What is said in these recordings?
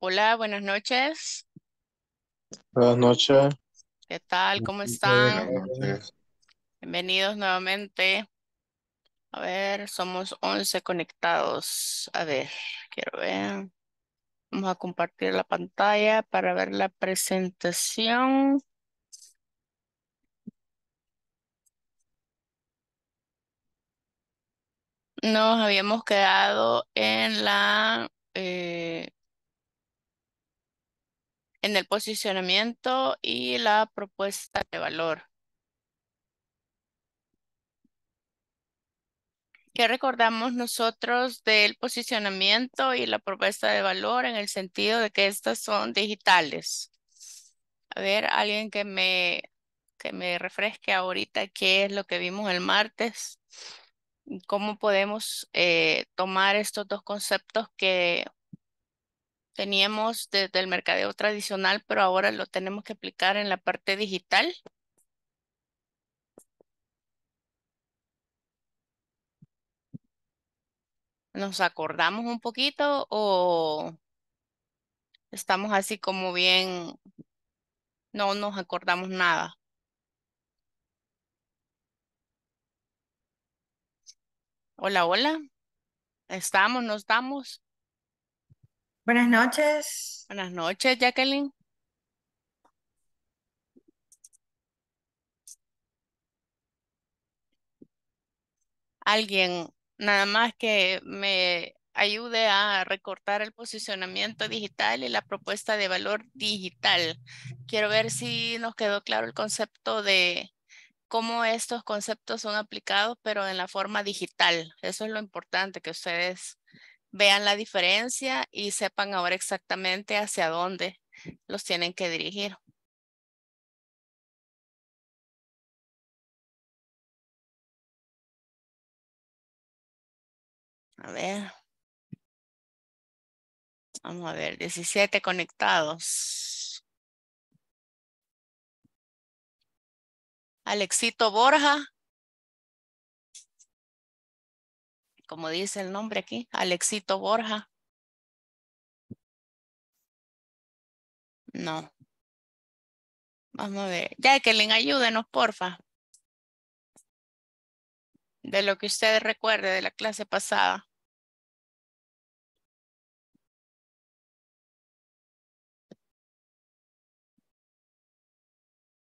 Hola, buenas noches. Buenas noches. ¿Qué tal? ¿Cómo están? Bienvenidos nuevamente. A ver, somos 11 conectados. A ver, quiero ver. Vamos a compartir la pantalla para ver la presentación. Nos habíamos quedado en la... Eh, en el posicionamiento y la propuesta de valor. ¿Qué recordamos nosotros del posicionamiento y la propuesta de valor en el sentido de que estas son digitales? A ver, alguien que me, que me refresque ahorita qué es lo que vimos el martes. ¿Cómo podemos eh, tomar estos dos conceptos que teníamos desde el mercadeo tradicional, pero ahora lo tenemos que aplicar en la parte digital. ¿Nos acordamos un poquito o estamos así como bien, no nos acordamos nada? Hola, hola. Estamos, nos damos. Buenas noches. Buenas noches, Jacqueline. Alguien, nada más que me ayude a recortar el posicionamiento digital y la propuesta de valor digital. Quiero ver si nos quedó claro el concepto de cómo estos conceptos son aplicados, pero en la forma digital. Eso es lo importante que ustedes vean la diferencia y sepan ahora exactamente hacia dónde los tienen que dirigir. A ver. Vamos a ver, 17 conectados. Alexito Borja. como dice el nombre aquí, Alexito Borja. No. Vamos a ver. le ayúdenos, porfa. De lo que ustedes recuerde de la clase pasada.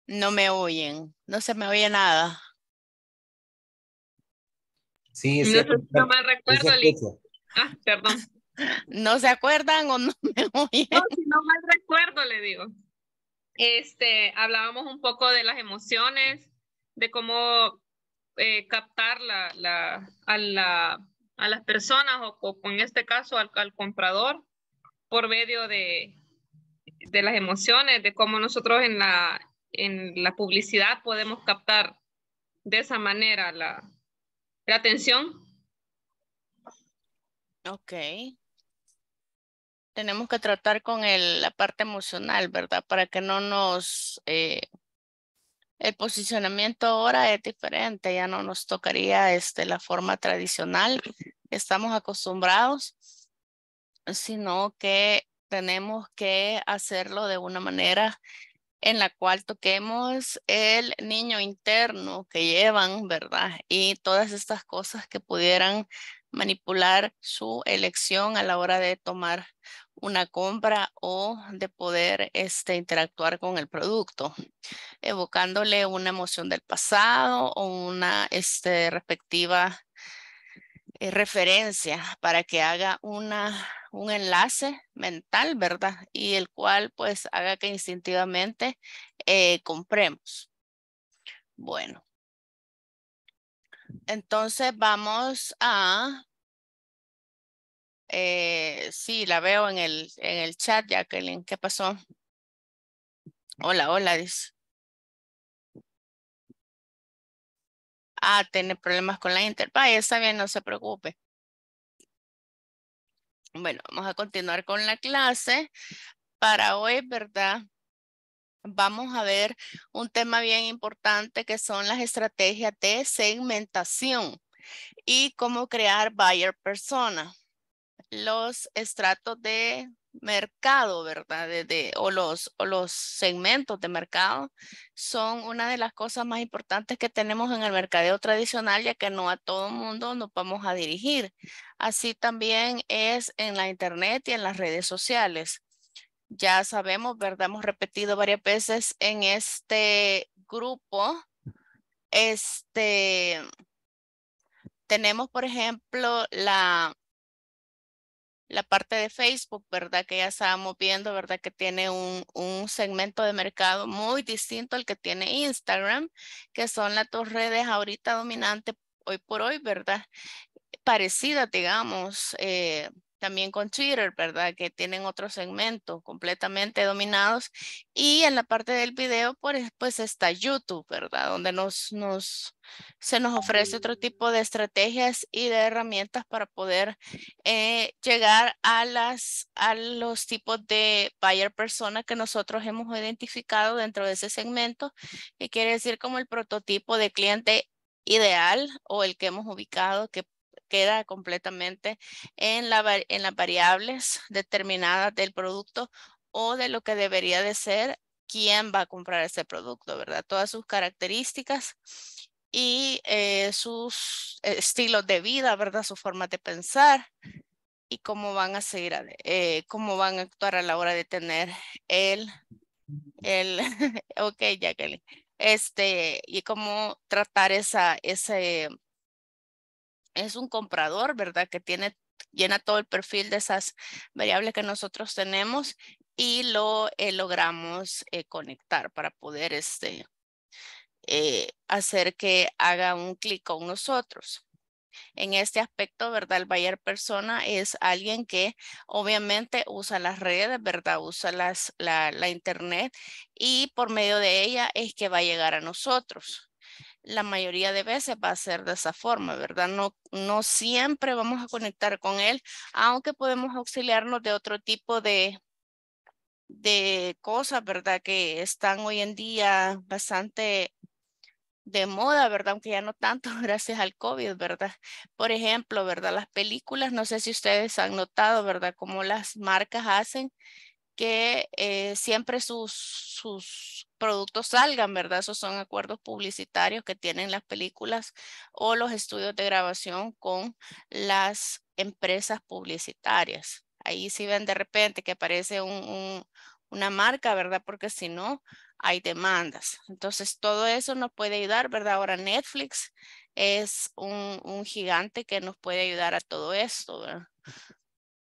No me oyen, no se me oye nada. Sí, sí. No, recuerdo, Ah, perdón. ¿No se acuerdan o no me No, si no mal recuerdo, le digo. Este, hablábamos un poco de las emociones, de cómo eh, captar la, la, a, la, a las personas o, en este caso al, al, comprador por medio de, de las emociones, de cómo nosotros en la, en la publicidad podemos captar de esa manera la, la atención. Ok. Tenemos que tratar con el, la parte emocional, ¿verdad? Para que no nos... Eh, el posicionamiento ahora es diferente, ya no nos tocaría este, la forma tradicional que estamos acostumbrados, sino que tenemos que hacerlo de una manera en la cual toquemos el niño interno que llevan, ¿verdad? Y todas estas cosas que pudieran manipular su elección a la hora de tomar una compra o de poder este, interactuar con el producto, evocándole una emoción del pasado o una este, respectiva eh, referencia para que haga una, un enlace mental, ¿verdad? Y el cual pues haga que instintivamente eh, compremos. Bueno. Entonces vamos a... Eh, sí, la veo en el, en el chat, Jacqueline. ¿Qué pasó? Hola, hola, dice. a tener problemas con la interpay, ah, está bien, no se preocupe. Bueno, vamos a continuar con la clase. Para hoy, ¿verdad? Vamos a ver un tema bien importante que son las estrategias de segmentación y cómo crear buyer persona. Los estratos de mercado, ¿verdad? De, o, los, los segmentos de mercado son una de las cosas más importantes que tenemos en el mercadeo tradicional, ya que no a todo el mundo nos vamos a dirigir. Así también es en la internet y en las redes sociales. Ya sabemos, ¿verdad? Hemos repetido varias veces en este grupo, este, tenemos, por ejemplo, la la parte de Facebook, ¿verdad? Que ya estábamos viendo, ¿verdad? Que tiene un, un, segmento de mercado muy distinto al que tiene Instagram, que son las dos redes ahorita dominantes hoy por hoy, ¿verdad? Parecida, digamos, eh, también con Twitter, ¿verdad? Que tienen otro segmento completamente dominados. Y en la parte del video, pues, pues está YouTube, ¿verdad? Donde nos, nos, se nos ofrece otro mm. tipo de estrategias y de herramientas para poder eh, llegar a, las, a los tipos de buyer persona que nosotros hemos identificado dentro de ese segmento, que quiere decir como el prototipo de cliente ideal o el que hemos ubicado que queda completamente en, la, en las variables determinadas del producto o de lo que debería de ser quién va a comprar ese producto, ¿verdad? Todas sus características y eh, sus estilos de vida, ¿verdad? Su forma de pensar y cómo van a seguir, eh, cómo van a actuar a la hora de tener el, el, ok, Jacqueline, este, y cómo tratar esa, ese, es un comprador, ¿verdad? Que tiene, llena todo el perfil de esas variables que nosotros tenemos y lo eh, logramos eh, conectar para poder este, eh, hacer que haga un clic con nosotros. En este aspecto, ¿verdad? El buyer persona es alguien que obviamente usa las redes, ¿verdad? Usa las, la, la internet y por medio de ella es que va a llegar a nosotros la mayoría de veces va a ser de esa forma, ¿verdad? No, no siempre vamos a conectar con él, aunque podemos auxiliarnos de otro tipo de, de cosas, ¿verdad? Que están hoy en día bastante de moda, ¿verdad? Aunque ya no tanto gracias al COVID, ¿verdad? Por ejemplo, ¿verdad? Las películas, no sé si ustedes han notado, ¿verdad? como las marcas hacen que eh, siempre sus, sus productos salgan, ¿verdad? Esos son acuerdos publicitarios que tienen las películas o los estudios de grabación con las empresas publicitarias. Ahí sí ven de repente que aparece una marca, ¿verdad? Porque si no, hay demandas. Entonces, todo eso nos puede ayudar, ¿verdad? Ahora Netflix es un, gigante que nos puede ayudar a todo esto, ¿verdad?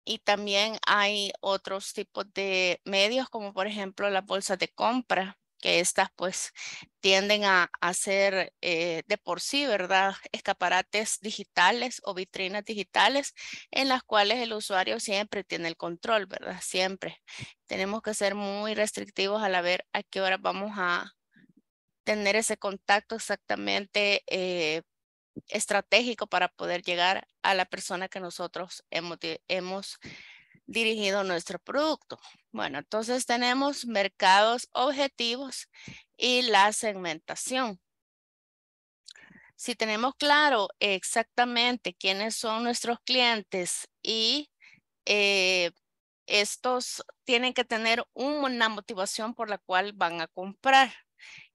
Y también hay otros tipos de medios, como por ejemplo las bolsas de compra, que estas pues tienden a, a ser eh, de por sí, ¿verdad? Escaparates digitales o vitrinas digitales en las cuales el usuario siempre tiene el control, ¿verdad? Siempre. Tenemos que ser muy restrictivos al ver a qué hora vamos a tener ese contacto exactamente eh, estratégico para poder llegar a la persona que nosotros hemos, hemos dirigido nuestro producto. Bueno, entonces tenemos mercados objetivos y la segmentación. Si tenemos claro exactamente quiénes son nuestros clientes y eh, estos tienen que tener una motivación por la cual van a comprar.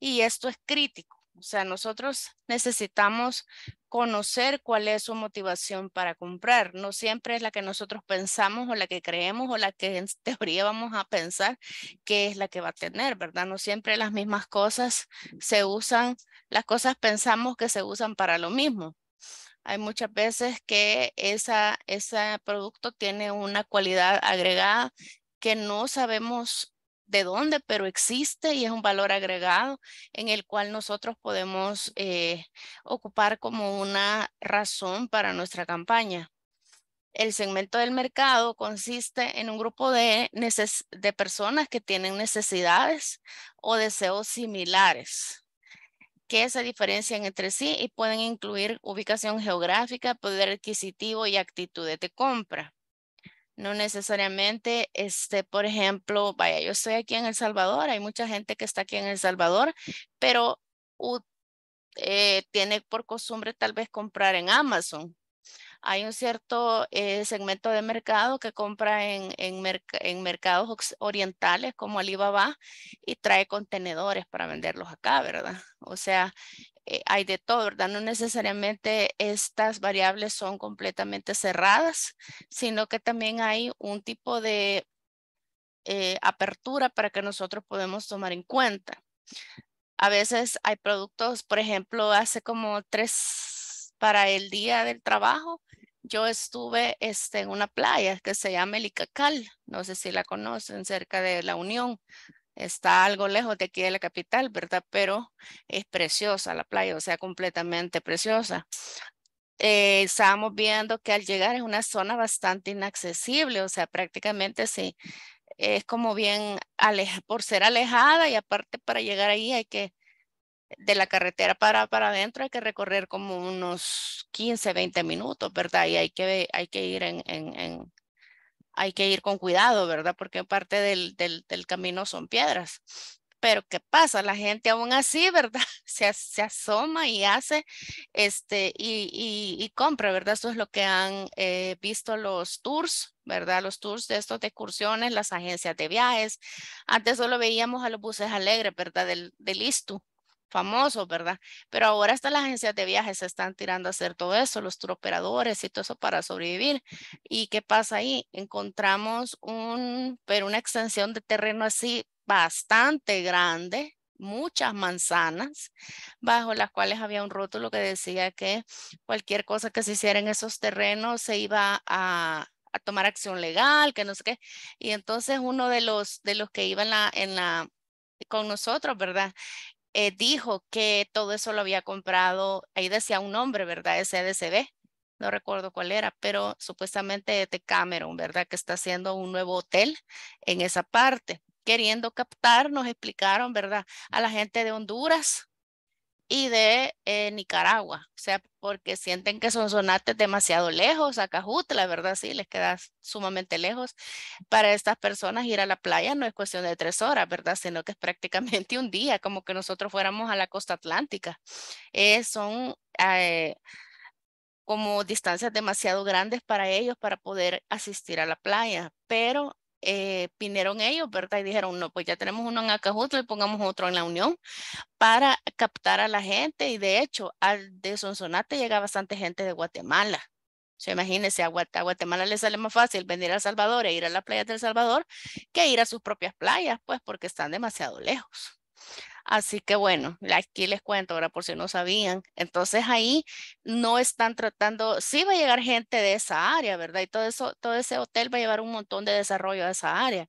Y esto es crítico. O sea, nosotros necesitamos conocer cuál es su motivación para comprar. No siempre es la que nosotros pensamos o la que creemos o la que en teoría vamos a pensar que es la que va a tener, ¿verdad? No siempre las mismas cosas se usan, las cosas pensamos que se usan para lo mismo. Hay muchas veces que esa, ese producto tiene una cualidad agregada que no sabemos de dónde, pero existe y es un valor agregado en el cual nosotros podemos eh, ocupar como una razón para nuestra campaña. El segmento del mercado consiste en un grupo de, de personas que tienen necesidades o deseos similares que se diferencian entre sí y pueden incluir ubicación geográfica, poder adquisitivo y actitudes de compra. No necesariamente, este, por ejemplo, vaya, yo estoy aquí en El Salvador, hay mucha gente que está aquí en El Salvador, pero eh, tiene por costumbre tal vez comprar en Amazon. Hay un cierto eh, segmento de mercado que compra en, en mercados orientales como Alibaba y trae contenedores para venderlos acá, ¿verdad? O sea, eh, hay de todo, ¿verdad? No necesariamente estas variables son completamente cerradas, sino que también hay un tipo de eh, apertura para que nosotros podemos tomar en cuenta. A veces hay productos, por ejemplo, hace como tres para el día del trabajo, yo estuve este, en una playa que se llama El no sé si la conocen, cerca de La Unión, Está algo lejos de aquí de la capital, ¿verdad? Pero es preciosa la playa, o sea, completamente preciosa. Eh, estábamos viendo que al llegar es una zona bastante inaccesible, o sea, prácticamente sí, es como bien por ser alejada y aparte para llegar ahí hay que, de la carretera para, para adentro hay que recorrer como unos 15, 20 minutos, ¿verdad? Y hay que, hay que ir en, en, en, hay que ir con cuidado, ¿verdad? Porque parte del, camino son piedras. Pero ¿qué pasa? La gente aún así, ¿verdad? Se, asoma y hace, este, y, compra, ¿verdad? Esto es lo que han eh, visto los tours, ¿verdad? Los tours de estos excursiones, las agencias de viajes. Antes solo veíamos a los buses alegres, ¿verdad? Del, del famosos, ¿verdad? Pero ahora hasta las agencias de viajes se están tirando a hacer todo eso, los turoperadores y todo eso para sobrevivir. ¿Y qué pasa ahí? Encontramos un, pero una extensión de terreno así bastante grande, muchas manzanas, bajo las cuales había un rótulo que decía que cualquier cosa que se hiciera en esos terrenos se iba a, a tomar acción legal, que no sé qué. Y entonces uno de los, de los que iba la, en la, con nosotros, ¿verdad? Eh, dijo que todo eso lo había comprado, ahí decía un nombre, ¿verdad? ese SDCB, no recuerdo cuál era, pero supuestamente de Cameron, ¿verdad? Que está haciendo un nuevo hotel en esa parte, queriendo captar, nos explicaron, ¿verdad? A la gente de Honduras, y de eh, Nicaragua, o sea, porque sienten que son es demasiado lejos, a la ¿verdad? Sí, les queda sumamente lejos. Para estas personas ir a la playa no es cuestión de tres horas, ¿verdad? Sino que es prácticamente un día, como que nosotros fuéramos a la costa atlántica. Eh, son eh, como distancias demasiado grandes para ellos para poder asistir a la playa, pero eh, vinieron ellos, ¿verdad? Y dijeron, no, pues ya tenemos uno en Acajutla y pongamos otro en la Unión para captar a la gente. Y de hecho, al de Sonsonate llega bastante gente de Guatemala. O sea, imagínense, a Guatemala le sale más fácil venir a El Salvador e ir a las playas del Salvador que ir a sus propias playas, pues porque están demasiado lejos. Así que bueno, aquí les cuento ahora por si no sabían. Entonces ahí no están tratando, sí va a llegar gente de esa área, ¿verdad? Y todo eso, todo ese hotel va a llevar un montón de desarrollo a esa área.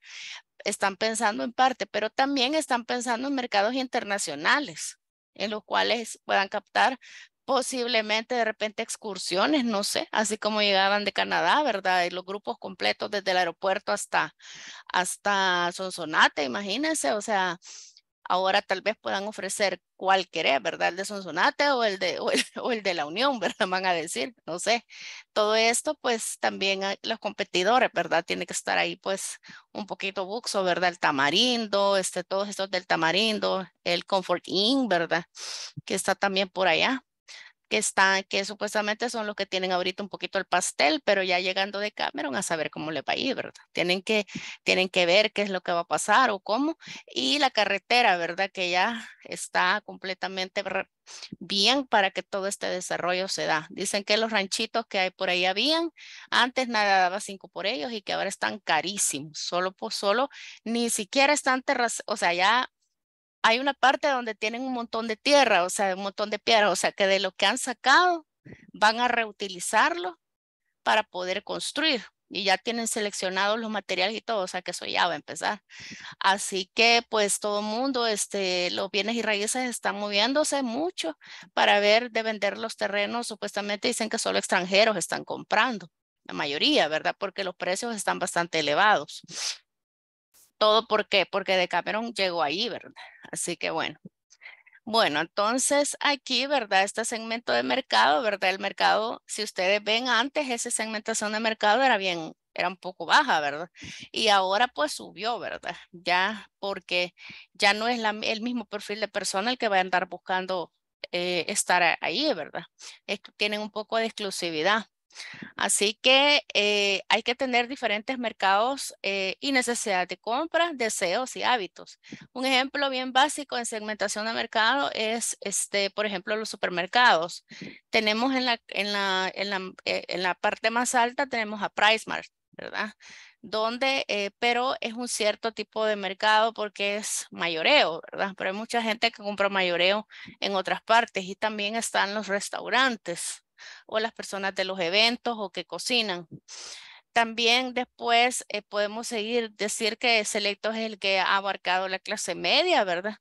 Están pensando en parte, pero también están pensando en mercados internacionales, en los cuales puedan captar posiblemente de repente excursiones, no sé, así como llegaban de Canadá, ¿verdad? Y los grupos completos desde el aeropuerto hasta, hasta Sonsonate, imagínense, o sea, ahora tal vez puedan ofrecer cuál ¿verdad? El de Sonsonate o el de, el, de la Unión, ¿verdad? Van a decir, no sé. Todo esto, pues también los competidores, ¿verdad? Tiene que estar ahí, pues, un poquito buxo, ¿verdad? El tamarindo, este, todos estos del tamarindo, el Comfort Inn, ¿verdad? Que está también por allá que están, que supuestamente son los que tienen ahorita un poquito el pastel, pero ya llegando de Cameron a saber cómo le va a ir, ¿verdad? Tienen que, tienen que ver qué es lo que va a pasar o cómo. Y la carretera, ¿verdad? Que ya está completamente bien para que todo este desarrollo se da. Dicen que los ranchitos que hay por ahí habían, antes nada daba cinco por ellos y que ahora están carísimos, solo por solo, ni siquiera están terras, o sea, ya hay una parte donde tienen un montón de tierra, o sea, un montón de piedra, o sea, que de lo que han sacado van a reutilizarlo para poder construir. Y ya tienen seleccionados los materiales y todo, o sea que eso ya va a empezar. Así que pues todo el mundo, este, los bienes y raíces están moviéndose mucho para ver de vender los terrenos. Supuestamente dicen que solo extranjeros están comprando, la mayoría, ¿verdad? Porque los precios están bastante elevados. Todo por qué? Porque Cameron llegó ahí, ¿verdad? Así que bueno. Bueno, entonces aquí, ¿verdad? Este segmento de mercado, ¿verdad? El mercado, si ustedes ven antes, esa segmentación de mercado era bien, era un poco baja, ¿verdad? Y ahora pues subió, ¿verdad? Ya porque ya no es el mismo perfil de persona el que va a andar buscando eh, estar ahí, ¿verdad? tienen un poco de exclusividad. Así que eh, hay que tener diferentes mercados eh, y necesidades de compra, deseos y hábitos. Un ejemplo bien básico en segmentación de mercado es, este, por ejemplo, los supermercados. Tenemos en la, en la, en la, eh, parte más alta, tenemos a PriceMart, ¿verdad? donde, pero es un cierto tipo de mercado porque es mayoreo, ¿verdad? Pero hay mucha gente que compra mayoreo en otras partes y también están los restaurantes, o las personas de los eventos o que cocinan. También después eh, podemos seguir, decir que Selecto es el que ha abarcado la clase media, ¿verdad?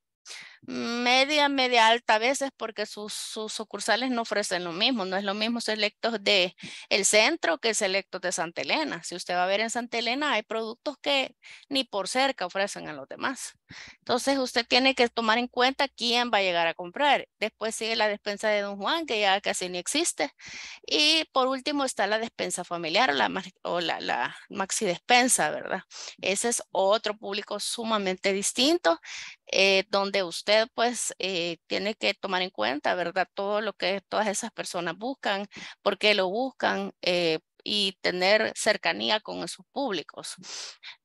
media, media alta a veces porque sus, sucursales no ofrecen lo mismo. No es lo mismo selectos de el centro que selectos de Santa Elena. Si usted va a ver en Santa Elena, hay productos que ni por cerca ofrecen a los demás. Entonces usted tiene que tomar en cuenta quién va a llegar a comprar. Después sigue la despensa de Don Juan, que ya casi ni existe. Y por último está la despensa familiar o la, o la, maxi despensa, ¿verdad? Ese es otro público sumamente distinto eh, donde usted pues eh, tiene que tomar en cuenta, ¿verdad? Todo lo que todas esas personas buscan, por qué lo buscan eh, y tener cercanía con esos públicos.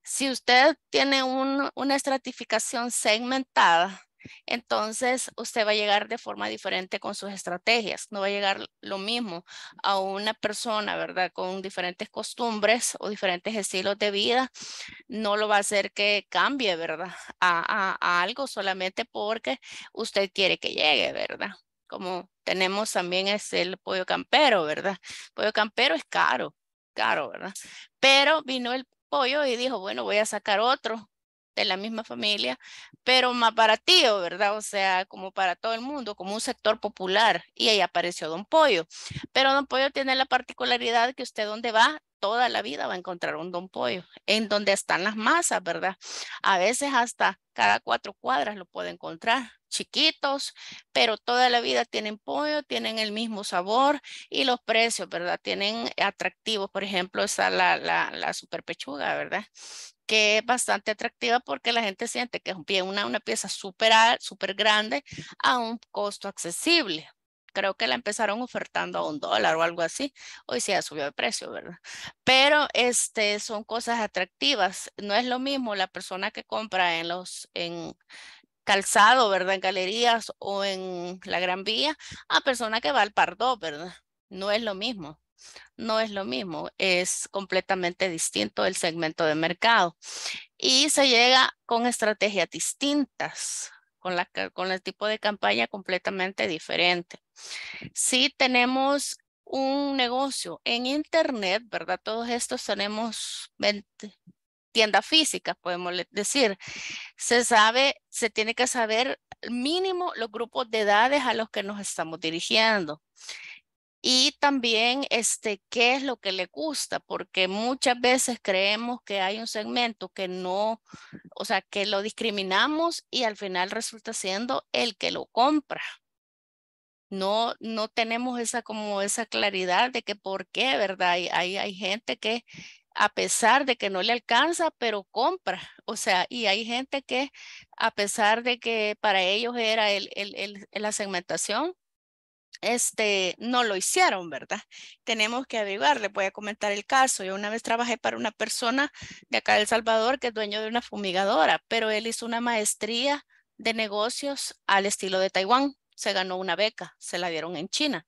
Si usted tiene una estratificación segmentada, entonces usted va a llegar de forma diferente con sus estrategias. No va a llegar lo mismo a una persona, ¿verdad? Con diferentes costumbres o diferentes estilos de vida. No lo va a hacer que cambie, ¿verdad? A, algo solamente porque usted quiere que llegue, ¿verdad? Como tenemos también es el pollo campero, ¿verdad? El pollo campero es caro, caro, ¿verdad? Pero vino el pollo y dijo, bueno, voy a sacar otro de la misma familia, pero más para tío, ¿verdad? O sea, como para todo el mundo, como un sector popular. Y ahí apareció Don Pollo. Pero Don Pollo tiene la particularidad que usted donde va, toda la vida va a encontrar un Don Pollo, en donde están las masas, ¿verdad? A veces hasta cada cuatro cuadras lo puede encontrar, chiquitos, pero toda la vida tienen pollo, tienen el mismo sabor y los precios, ¿verdad? Tienen atractivos, por ejemplo, está la, la, la super pechuga, ¿verdad? que es bastante atractiva porque la gente siente que es una, una pieza súper super grande a un costo accesible. Creo que la empezaron ofertando a un dólar o algo así. Hoy sí ha subido de precio, ¿verdad? Pero este, son cosas atractivas. No es lo mismo la persona que compra en los, en, calzado, ¿verdad? En galerías o en la Gran Vía, a persona que va al Pardo, ¿verdad? No es lo mismo no es lo mismo, es completamente distinto el segmento de mercado. Y se llega con estrategias distintas, con, con el tipo de campaña completamente diferente. Si tenemos un negocio en Internet, ¿verdad? Todos estos tenemos tienda tiendas físicas, podemos decir. Se sabe, se tiene que saber mínimo los grupos de edades a los que nos estamos dirigiendo y también este, qué es lo que le gusta, porque muchas veces creemos que hay un segmento que no, o sea, que lo discriminamos y al final resulta siendo el que lo compra. No, no tenemos esa como esa claridad de que por qué, ¿verdad? Hay, gente que a pesar de que no le alcanza, pero compra. O sea, y hay gente que a pesar de que para ellos era el, el, la segmentación, este, no lo hicieron, ¿verdad? Tenemos que averiguar, le voy a comentar el caso. Yo una vez trabajé para una persona de acá de El Salvador que es dueño de una fumigadora, pero él hizo una maestría de negocios al estilo de Taiwán se ganó una beca, se la dieron en China.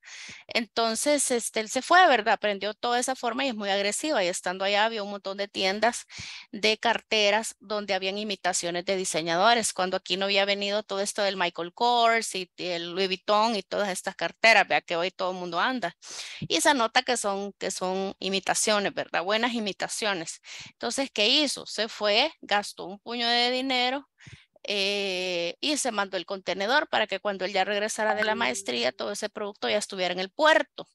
Entonces, este, él se fue, ¿verdad? Aprendió toda esa forma y es muy agresiva. Y estando allá había un montón de tiendas de carteras donde habían imitaciones de diseñadores, cuando aquí no había venido todo esto del Michael Kors y, el Louis Vuitton y todas estas carteras, vea que hoy todo el mundo anda. Y se nota que son, que son imitaciones, ¿verdad? Buenas imitaciones. Entonces, ¿qué hizo? Se fue, gastó un puño de dinero eh, y se mandó el contenedor para que cuando él ya regresara de la maestría, todo ese producto ya estuviera en el puerto.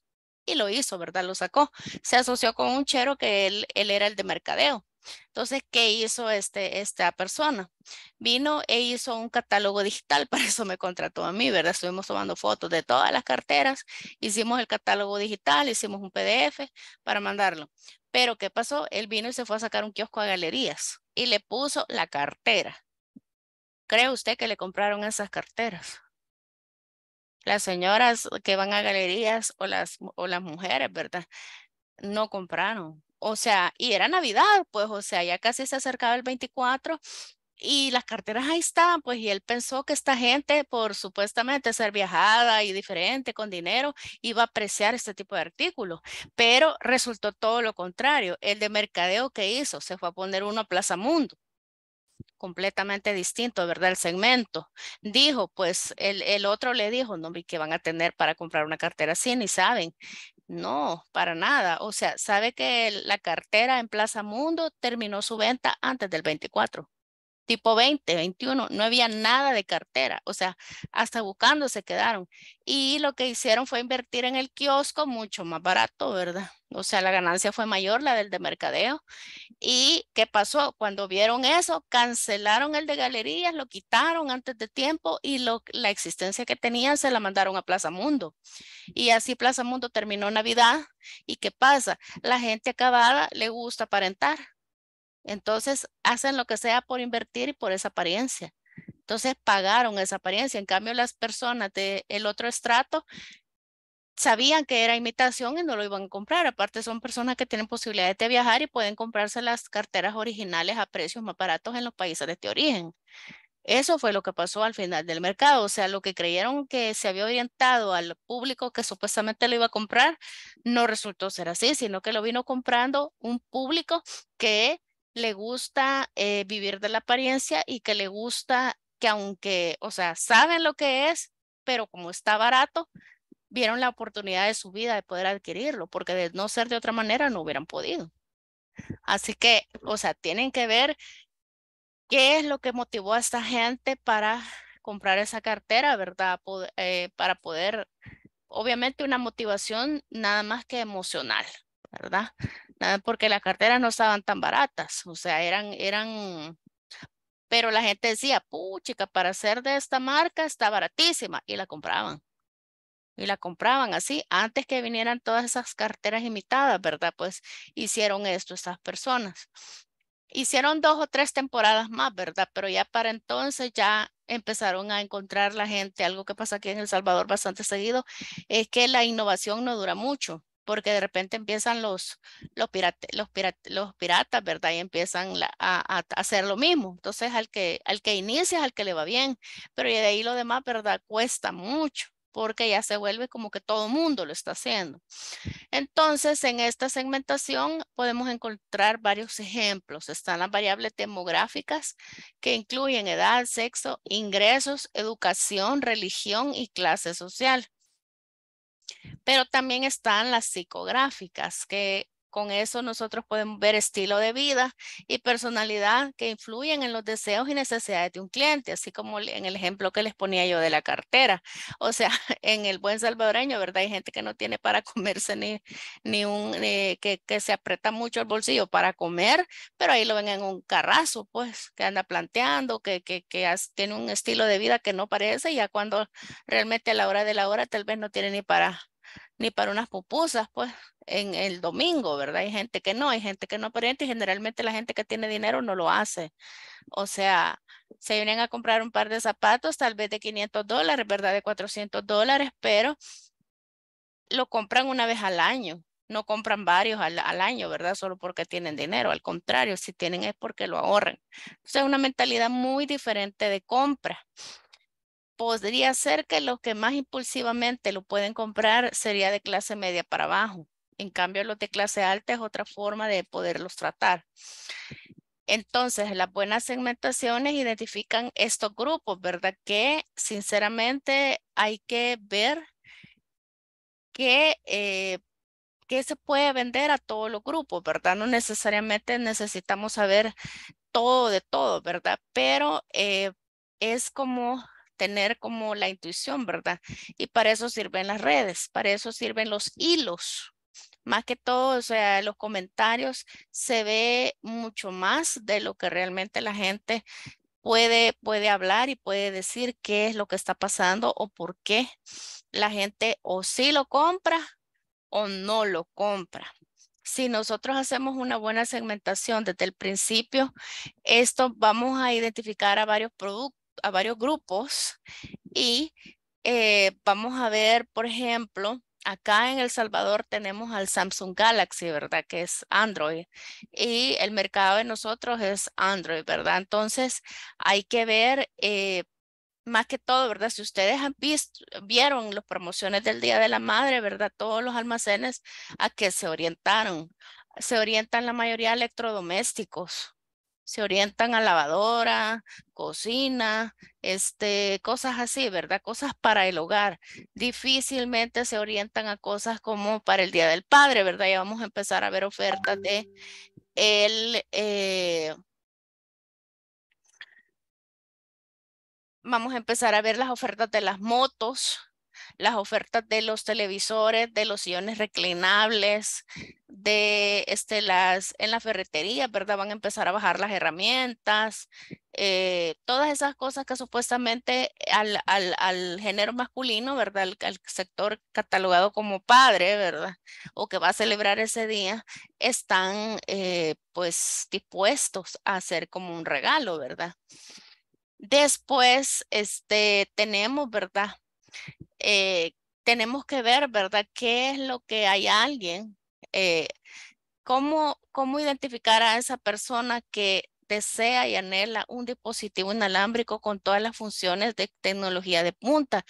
Y lo hizo, ¿verdad? Lo sacó. Se asoció con un chero que él, él era el de mercadeo. Entonces, ¿qué hizo este, esta persona? Vino e hizo un catálogo digital, para eso me contrató a mí, ¿verdad? Estuvimos tomando fotos de todas las carteras, hicimos el catálogo digital, hicimos un PDF para mandarlo. Pero, ¿qué pasó? Él vino y se fue a sacar un kiosco a galerías y le puso la cartera cree usted que le compraron esas carteras? Las señoras que van a galerías o las, o las mujeres, ¿verdad? No compraron. O sea, y era Navidad, pues, o sea, ya casi se acercaba el 24 y las carteras ahí estaban, pues, y él pensó que esta gente, por supuestamente ser viajada y diferente, con dinero, iba a apreciar este tipo de artículos, pero resultó todo lo contrario. El de mercadeo que hizo, se fue a poner uno a Plaza Mundo completamente distinto, ¿verdad? El segmento. Dijo, pues el, el otro le dijo, no, que van a tener para comprar una cartera así? Ni saben. No, para nada. O sea, sabe que la cartera en Plaza Mundo terminó su venta antes del 24 tipo 20, 21, no había nada de cartera, o sea, hasta buscando se quedaron. Y lo que hicieron fue invertir en el kiosco mucho más barato, ¿verdad? O sea, la ganancia fue mayor, la del de mercadeo. ¿Y qué pasó? Cuando vieron eso, cancelaron el de galerías, lo quitaron antes de tiempo y lo, la existencia que tenían se la mandaron a Plaza Mundo. Y así Plaza Mundo terminó Navidad. ¿Y qué pasa? La gente acabada le gusta aparentar. Entonces hacen lo que sea por invertir y por esa apariencia. Entonces pagaron esa apariencia. En cambio, las personas del el otro estrato sabían que era imitación y no lo iban a comprar. Aparte, son personas que tienen posibilidades de viajar y pueden comprarse las carteras originales a precios más baratos en los países de este origen. Eso fue lo que pasó al final del mercado. O sea, lo que creyeron que se había orientado al público que supuestamente lo iba a comprar, no resultó ser así, sino que lo vino comprando un público que le gusta eh, vivir de la apariencia y que le gusta que aunque, o sea, saben lo que es, pero como está barato, vieron la oportunidad de su vida de poder adquirirlo, porque de no ser de otra manera no hubieran podido. Así que, o sea, tienen que ver qué es lo que motivó a esta gente para comprar esa cartera, ¿verdad? Eh, para poder, obviamente, una motivación nada más que emocional, ¿verdad? Ah, porque las carteras no estaban tan baratas, o sea, eran, eran, pero la gente decía, puchica, para ser de esta marca está baratísima, y la compraban. Y la compraban así, antes que vinieran todas esas carteras imitadas, ¿verdad? Pues hicieron esto estas personas. Hicieron dos o tres temporadas más, ¿verdad? Pero ya para entonces ya empezaron a encontrar la gente, algo que pasa aquí en El Salvador bastante seguido, es que la innovación no dura mucho porque de repente empiezan los, piratas, ¿verdad? Y empiezan a, hacer lo mismo. Entonces, al que, al que inicia es al que le va bien, pero de ahí lo demás, ¿verdad? Cuesta mucho porque ya se vuelve como que todo el mundo lo está haciendo. Entonces, en esta segmentación podemos encontrar varios ejemplos. Están las variables demográficas que incluyen edad, sexo, ingresos, educación, religión y clase social. Pero también están las psicográficas, que con eso nosotros podemos ver estilo de vida y personalidad que influyen en los deseos y necesidades de un cliente, así como en el ejemplo que les ponía yo de la cartera. O sea, en el buen salvadoreño, ¿verdad? Hay gente que no tiene para comerse ni, un, que, se aprieta mucho el bolsillo para comer, pero ahí lo ven en un carrazo, pues, que anda planteando, que, tiene un estilo de vida que no parece ya cuando realmente a la hora de la hora tal vez no tiene ni para ni para unas pupusas, pues, en el domingo, ¿verdad? Hay gente que no, hay gente que no aparenta y generalmente la gente que tiene dinero no lo hace. O sea, se vienen a comprar un par de zapatos, tal vez de 500 dólares, ¿verdad? De 400 dólares, pero lo compran una vez al año. No compran varios al, año, ¿verdad? Solo porque tienen dinero. Al contrario, si tienen es porque lo ahorran. O es una mentalidad muy diferente de compra podría ser que lo que más impulsivamente lo pueden comprar sería de clase media para abajo. En cambio, los de clase alta es otra forma de poderlos tratar. Entonces, las buenas segmentaciones identifican estos grupos, ¿verdad? Que sinceramente hay que ver eh, qué se puede vender a todos los grupos, ¿verdad? No necesariamente necesitamos saber todo de todo, ¿verdad? Pero eh, es como tener como la intuición, ¿verdad? Y para eso sirven las redes, para eso sirven los hilos. Más que todo, o sea, los comentarios se ve mucho más de lo que realmente la gente puede, puede hablar y puede decir qué es lo que está pasando o por qué la gente o sí lo compra o no lo compra si nosotros hacemos una buena segmentación desde el principio, esto vamos a identificar a varios productos a varios grupos y eh, vamos a ver, por ejemplo, acá en El Salvador tenemos al Samsung Galaxy, ¿verdad? Que es Android. Y el mercado de nosotros es Android, ¿verdad? Entonces hay que ver eh, más que todo, ¿verdad? Si ustedes han visto, vieron las promociones del Día de la Madre, ¿verdad? Todos los almacenes a que se orientaron. Se orientan la mayoría a electrodomésticos, se orientan a lavadora, cocina, este, cosas así, ¿verdad? Cosas para el hogar. Difícilmente se orientan a cosas como para el Día del Padre, ¿verdad? Ya vamos a empezar a ver ofertas de el... Eh, vamos a empezar a ver las ofertas de las motos, las ofertas de los televisores, de los sillones reclinables, de este, las, en la ferretería, ¿verdad? Van a empezar a bajar las herramientas, eh, todas esas cosas que supuestamente al, género masculino, ¿verdad? Al, sector catalogado como padre, ¿verdad? O que va a celebrar ese día, están eh, pues dispuestos a hacer como un regalo, ¿verdad? Después, este, tenemos, ¿verdad? Eh, tenemos que ver, ¿verdad? ¿Qué es lo que hay alguien eh, cómo, cómo identificar a esa persona que desea y anhela un dispositivo inalámbrico con todas las funciones de tecnología de punta.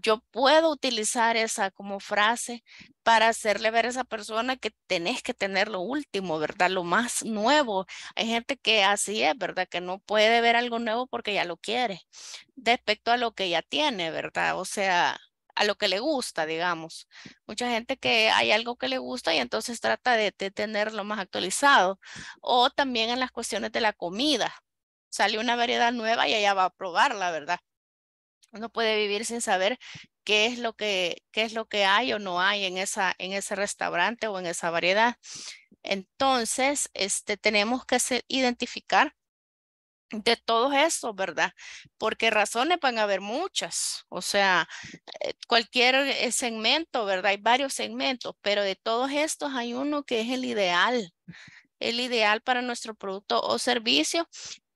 Yo puedo utilizar esa como frase para hacerle ver a esa persona que tenés que tener lo último, ¿verdad? Lo más nuevo. Hay gente que así es, ¿verdad? Que no puede ver algo nuevo porque ya lo quiere, respecto a lo que ya tiene, ¿verdad? O sea, a lo que le gusta, digamos. Mucha gente que hay algo que le gusta y entonces trata de, tenerlo más actualizado. O también en las cuestiones de la comida. Sale una variedad nueva y allá va a probarla, ¿verdad? Uno puede vivir sin saber qué es lo que, qué es lo que hay o no hay en, esa, en ese restaurante o en esa variedad. Entonces, este, tenemos que identificar de todos estos, ¿verdad? Porque razones van a haber muchas, o sea, eh, cualquier eh, segmento, ¿verdad? Hay varios segmentos, pero de todos estos hay uno que es el ideal, el ideal para nuestro producto o servicio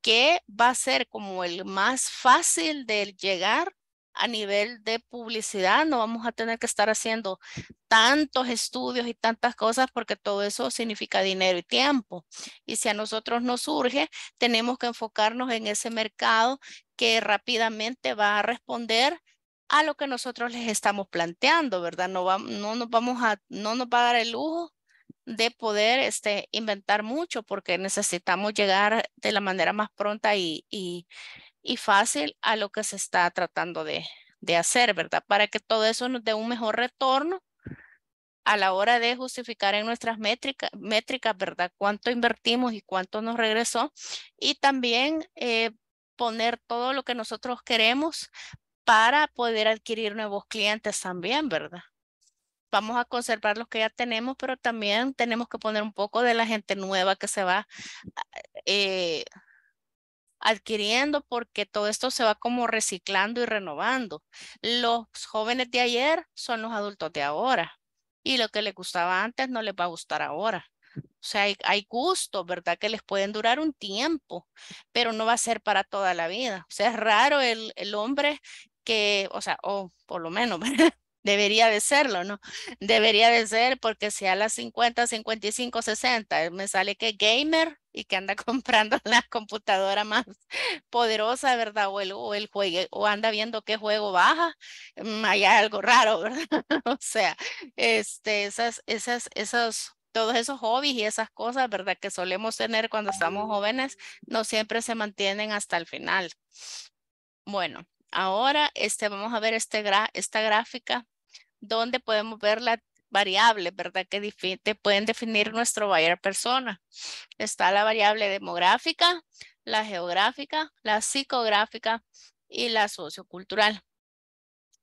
que va a ser como el más fácil de llegar a nivel de publicidad, no vamos a tener que estar haciendo tantos estudios y tantas cosas porque todo eso significa dinero y tiempo. Y si a nosotros nos surge, tenemos que enfocarnos en ese mercado que rápidamente va a responder a lo que nosotros les estamos planteando, ¿verdad? No, no nos vamos a, no nos va a dar el lujo de poder este, inventar mucho porque necesitamos llegar de la manera más pronta y, y fácil a lo que se está tratando de, hacer, ¿verdad? Para que todo eso nos dé un mejor retorno a la hora de justificar en nuestras métricas, métricas ¿verdad? Cuánto invertimos y cuánto nos regresó. Y también eh, poner todo lo que nosotros queremos para poder adquirir nuevos clientes también, ¿verdad? Vamos a conservar los que ya tenemos, pero también tenemos que poner un poco de la gente nueva que se va eh, adquiriendo porque todo esto se va como reciclando y renovando. Los jóvenes de ayer son los adultos de ahora y lo que les gustaba antes no les va a gustar ahora. O sea, hay, gustos, ¿verdad? Que les pueden durar un tiempo, pero no va a ser para toda la vida. O sea, es raro el, hombre que, o sea, o por lo menos, ¿verdad? Debería de serlo, ¿no? Debería de ser porque si a las 50, 55, 60 me sale que gamer y que anda comprando la computadora más poderosa, ¿verdad? O el, o anda viendo qué juego baja, mm, hay algo raro, ¿verdad? o sea, este, esas, esas, esos, todos esos hobbies y esas cosas, ¿verdad? Que solemos tener cuando estamos jóvenes, no siempre se mantienen hasta el final. Bueno, ahora este, vamos a ver este esta gráfica donde podemos ver la variable, ¿verdad? Que pueden definir nuestro buyer persona. Está la variable demográfica, la geográfica, la psicográfica y la sociocultural.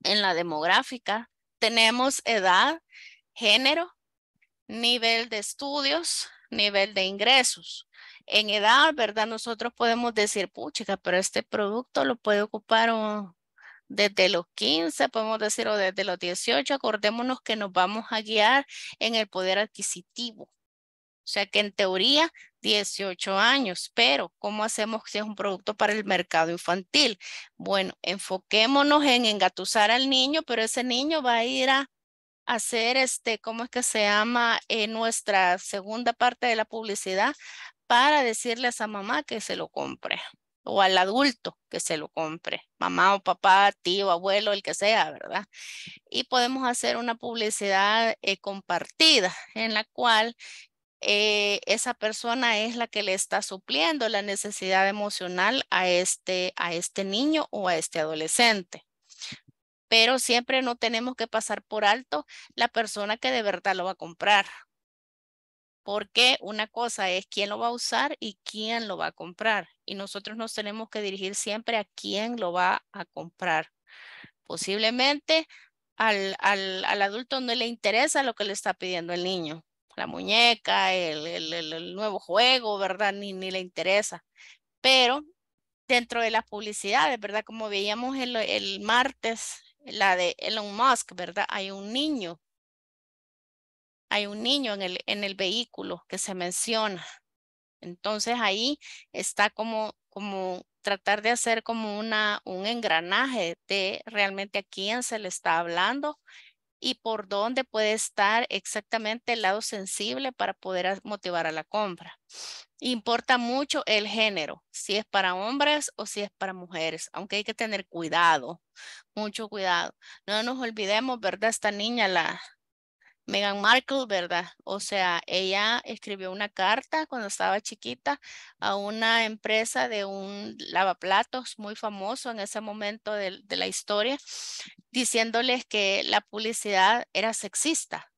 En la demográfica tenemos edad, género, nivel de estudios, nivel de ingresos. En edad, ¿verdad? Nosotros podemos decir, puchica, pero este producto lo puede ocupar un, desde los 15, podemos decir, o desde los 18, acordémonos que nos vamos a guiar en el poder adquisitivo. O sea que en teoría 18 años, pero ¿cómo hacemos si es un producto para el mercado infantil? Bueno, enfoquémonos en engatusar al niño, pero ese niño va a ir a hacer este, ¿cómo es que se llama? en eh, nuestra segunda parte de la publicidad para decirle a esa mamá que se lo compre o al adulto que se lo compre, mamá o papá, tío, abuelo, el que sea, ¿verdad? Y podemos hacer una publicidad eh, compartida en la cual eh, esa persona es la que le está supliendo la necesidad emocional a este, a este niño o a este adolescente. Pero siempre no tenemos que pasar por alto la persona que de verdad lo va a comprar porque una cosa es quién lo va a usar y quién lo va a comprar. Y nosotros nos tenemos que dirigir siempre a quién lo va a comprar. Posiblemente al, adulto no le interesa lo que le está pidiendo el niño, la muñeca, el, nuevo juego, ¿verdad? Ni, ni le interesa. Pero dentro de las publicidades, ¿verdad? Como veíamos el, el martes, la de Elon Musk, ¿verdad? Hay un niño hay un niño en el, en el vehículo que se menciona. Entonces ahí está como, como tratar de hacer como una, un engranaje de realmente a quién se le está hablando y por dónde puede estar exactamente el lado sensible para poder motivar a la compra. Importa mucho el género, si es para hombres o si es para mujeres, aunque hay que tener cuidado, mucho cuidado. No nos olvidemos, ¿verdad? Esta niña, la, Megan Markle, ¿verdad? O sea, ella escribió una carta cuando estaba chiquita a una empresa de un lavaplatos muy famoso en ese momento de, la historia, diciéndoles que la publicidad era sexista,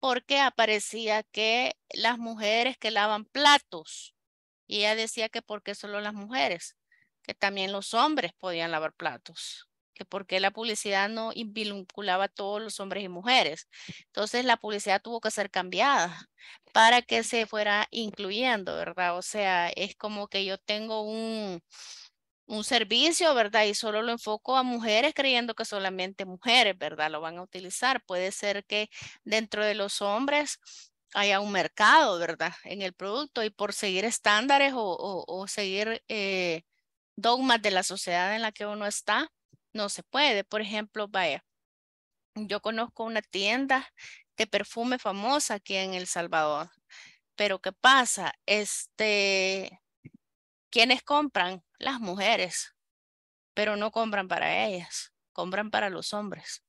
porque aparecía que las mujeres que lavan platos, y ella decía que porque solo las mujeres, que también los hombres podían lavar platos que por qué la publicidad no vinculaba a todos los hombres y mujeres. Entonces la publicidad tuvo que ser cambiada para que se fuera incluyendo, ¿verdad? O sea, es como que yo tengo un, un servicio, ¿verdad? Y solo lo enfoco a mujeres creyendo que solamente mujeres, ¿verdad? Lo van a utilizar. Puede ser que dentro de los hombres haya un mercado, ¿verdad? En el producto y por seguir estándares o, seguir eh, dogmas de la sociedad en la que uno está, no se puede. Por ejemplo, vaya, yo conozco una tienda de perfume famosa aquí en El Salvador, pero ¿qué pasa? Este, ¿quiénes compran? Las mujeres, pero no compran para ellas, compran para los hombres.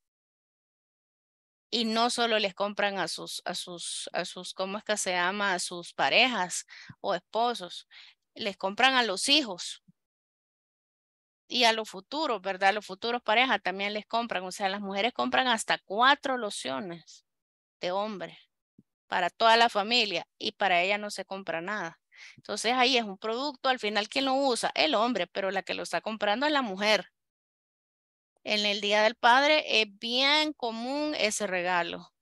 Y no solo les compran a sus, a sus, a sus, ¿cómo es que se llama? A sus parejas o esposos, les compran a los hijos y a los futuros, ¿verdad? Los futuros parejas también les compran. O sea, las mujeres compran hasta cuatro lociones de hombre para toda la familia y para ella no se compra nada. Entonces ahí es un producto, al final ¿quién lo usa, el hombre, pero la que lo está comprando es la mujer. En el Día del Padre es bien común ese regalo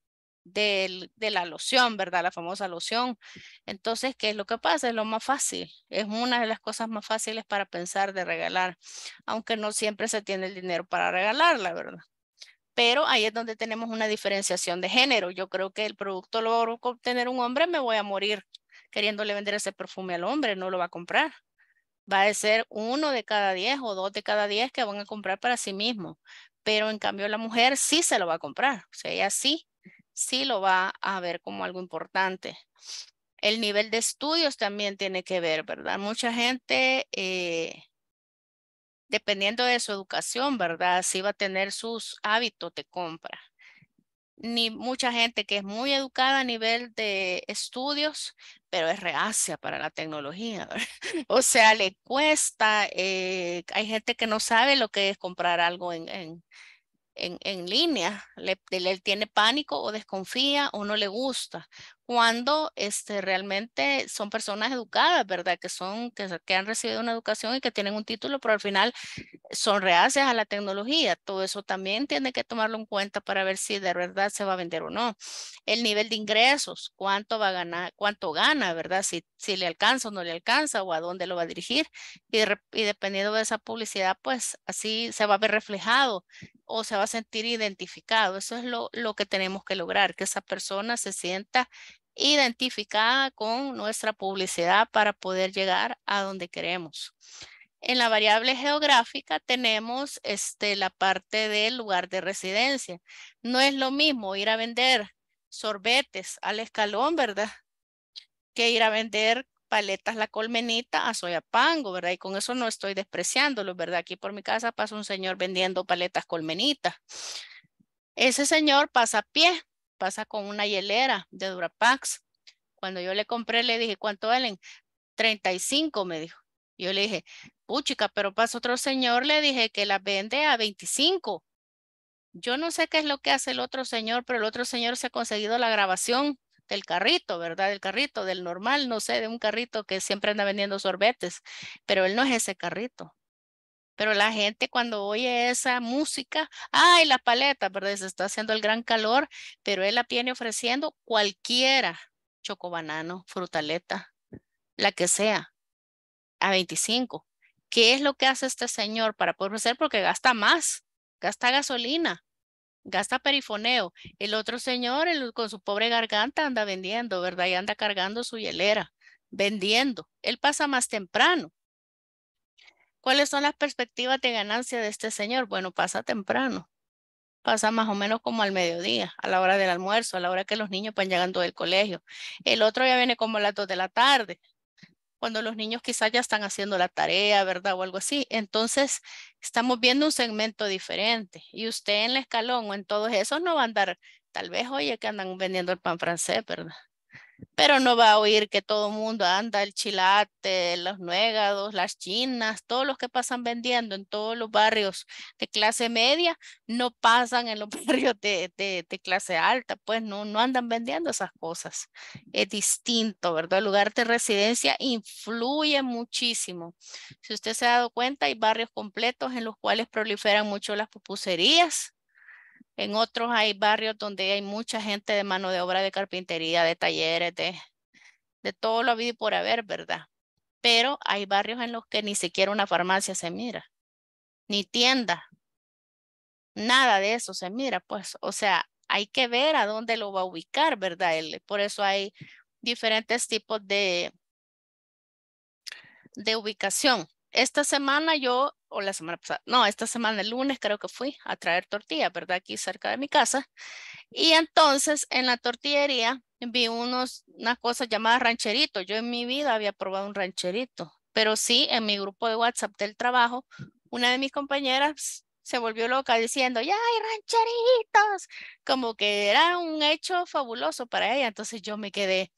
de la loción, ¿verdad? La famosa loción. Entonces, ¿qué es lo que pasa? Es lo más fácil. Es una de las cosas más fáciles para pensar de regalar, aunque no siempre se tiene el dinero para regalarla, ¿verdad? Pero ahí es donde tenemos una diferenciación de género. Yo creo que el producto lo va obtener un hombre, me voy a morir queriéndole vender ese perfume al hombre, no lo va a comprar. Va a ser uno de cada diez o dos de cada diez que van a comprar para sí mismo. Pero en cambio la mujer sí se lo va a comprar. O sea, ella sí sí lo va a ver como algo importante. El nivel de estudios también tiene que ver, ¿verdad? Mucha gente, eh, dependiendo de su educación, ¿verdad? Sí va a tener sus hábitos de compra. Ni mucha gente que es muy educada a nivel de estudios, pero es reacia para la tecnología. O sea, le cuesta. Eh, hay gente que no sabe lo que es comprar algo en en, línea, él tiene pánico o desconfía o no le gusta, cuando este, realmente son personas educadas, ¿verdad? Que, son, que, han recibido una educación y que tienen un título, pero al final son reacias a la tecnología. Todo eso también tiene que tomarlo en cuenta para ver si de verdad se va a vender o no. El nivel de ingresos, cuánto va a ganar, cuánto gana, ¿verdad? Si, si le alcanza o no le alcanza o a dónde lo va a dirigir. Y, y dependiendo de esa publicidad, pues así se va a ver reflejado o se va a sentir identificado. Eso es lo, lo que tenemos que lograr, que esa persona se sienta identificada con nuestra publicidad para poder llegar a donde queremos. En la variable geográfica tenemos este, la parte del lugar de residencia. No es lo mismo ir a vender sorbetes al escalón, ¿verdad? Que ir a vender paletas La Colmenita a Soyapango, ¿verdad? Y con eso no estoy despreciándolo, ¿verdad? Aquí por mi casa pasa un señor vendiendo paletas colmenitas. Ese señor pasa a pie, pasa con una hielera de Durapax. Cuando yo le compré, le dije, ¿cuánto valen? 35, me dijo. Yo le dije, puchica, pero pasa otro señor, le dije que la vende a 25. Yo no sé qué es lo que hace el otro señor, pero el otro señor se ha conseguido la grabación del carrito, ¿verdad? Del carrito, del normal, no sé, de un carrito que siempre anda vendiendo sorbetes, pero él no es ese carrito. Pero la gente cuando oye esa música, ay, la paleta, ¿verdad? Se está haciendo el gran calor, pero él la tiene ofreciendo cualquiera, chocobanano, frutaleta, la que sea, a 25. ¿Qué es lo que hace este señor para poder ofrecer? Porque gasta más, gasta gasolina, gasta perifoneo. El otro señor con su pobre garganta anda vendiendo, ¿verdad? Y anda cargando su hielera, vendiendo. Él pasa más temprano. ¿Cuáles son las perspectivas de ganancia de este señor? Bueno, pasa temprano. Pasa más o menos como al mediodía, a la hora del almuerzo, a la hora que los niños van llegando del colegio. El otro ya viene como a las dos de la tarde, cuando los niños quizás ya están haciendo la tarea, ¿verdad? O algo así. Entonces, estamos viendo un segmento diferente y usted en el escalón o en todos esos no va a andar, tal vez, oye, que andan vendiendo el pan francés, ¿verdad? pero no va a oír que todo el mundo anda el chilate, los nuegados, las chinas, todos los que pasan vendiendo en todos los barrios de clase media, no pasan en los barrios de, clase alta, pues no, no andan vendiendo esas cosas. Es distinto, ¿verdad? El lugar de residencia influye muchísimo. Si usted se ha dado cuenta, hay barrios completos en los cuales proliferan mucho las pupuserías en otros hay barrios donde hay mucha gente de mano de obra de carpintería, de talleres, de, todo lo habido y por haber, ¿verdad? Pero hay barrios en los que ni siquiera una farmacia se mira, ni tienda, nada de eso se mira, pues, o sea, hay que ver a dónde lo va a ubicar, ¿verdad? por eso hay diferentes tipos de, de ubicación. Esta semana yo, o la semana pasada, no, esta semana el lunes creo que fui a traer tortilla, ¿verdad? Aquí cerca de mi casa. Y entonces en la tortillería vi unos, unas cosas llamadas rancheritos. Yo en mi vida había probado un rancherito, pero sí en mi grupo de WhatsApp del trabajo, una de mis compañeras se volvió loca diciendo, ¡ya hay rancheritos! Como que era un hecho fabuloso para ella. Entonces yo me quedé,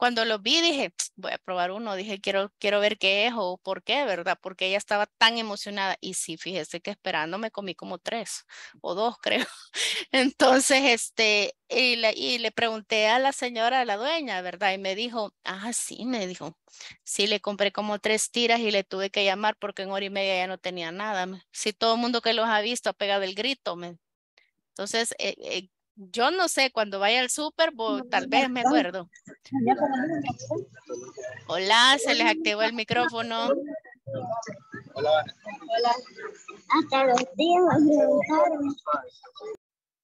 cuando los vi dije, voy a probar uno, dije, quiero, quiero ver qué es o por qué, ¿verdad? Porque ella estaba tan emocionada. Y sí, fíjese que esperando me comí como tres o dos, creo. Entonces, este, y le, y le pregunté a la señora, a la dueña, ¿verdad? Y me dijo, ah, sí, me dijo, sí, le compré como tres tiras y le tuve que llamar porque en hora y media ya no tenía nada. Si sí, todo el mundo que los ha visto ha pegado el grito, me. Entonces, eh, eh, yo no sé, cuando vaya al súper, tal vez me acuerdo. Hola, se les activó el micrófono. Hola. Hola. Hasta los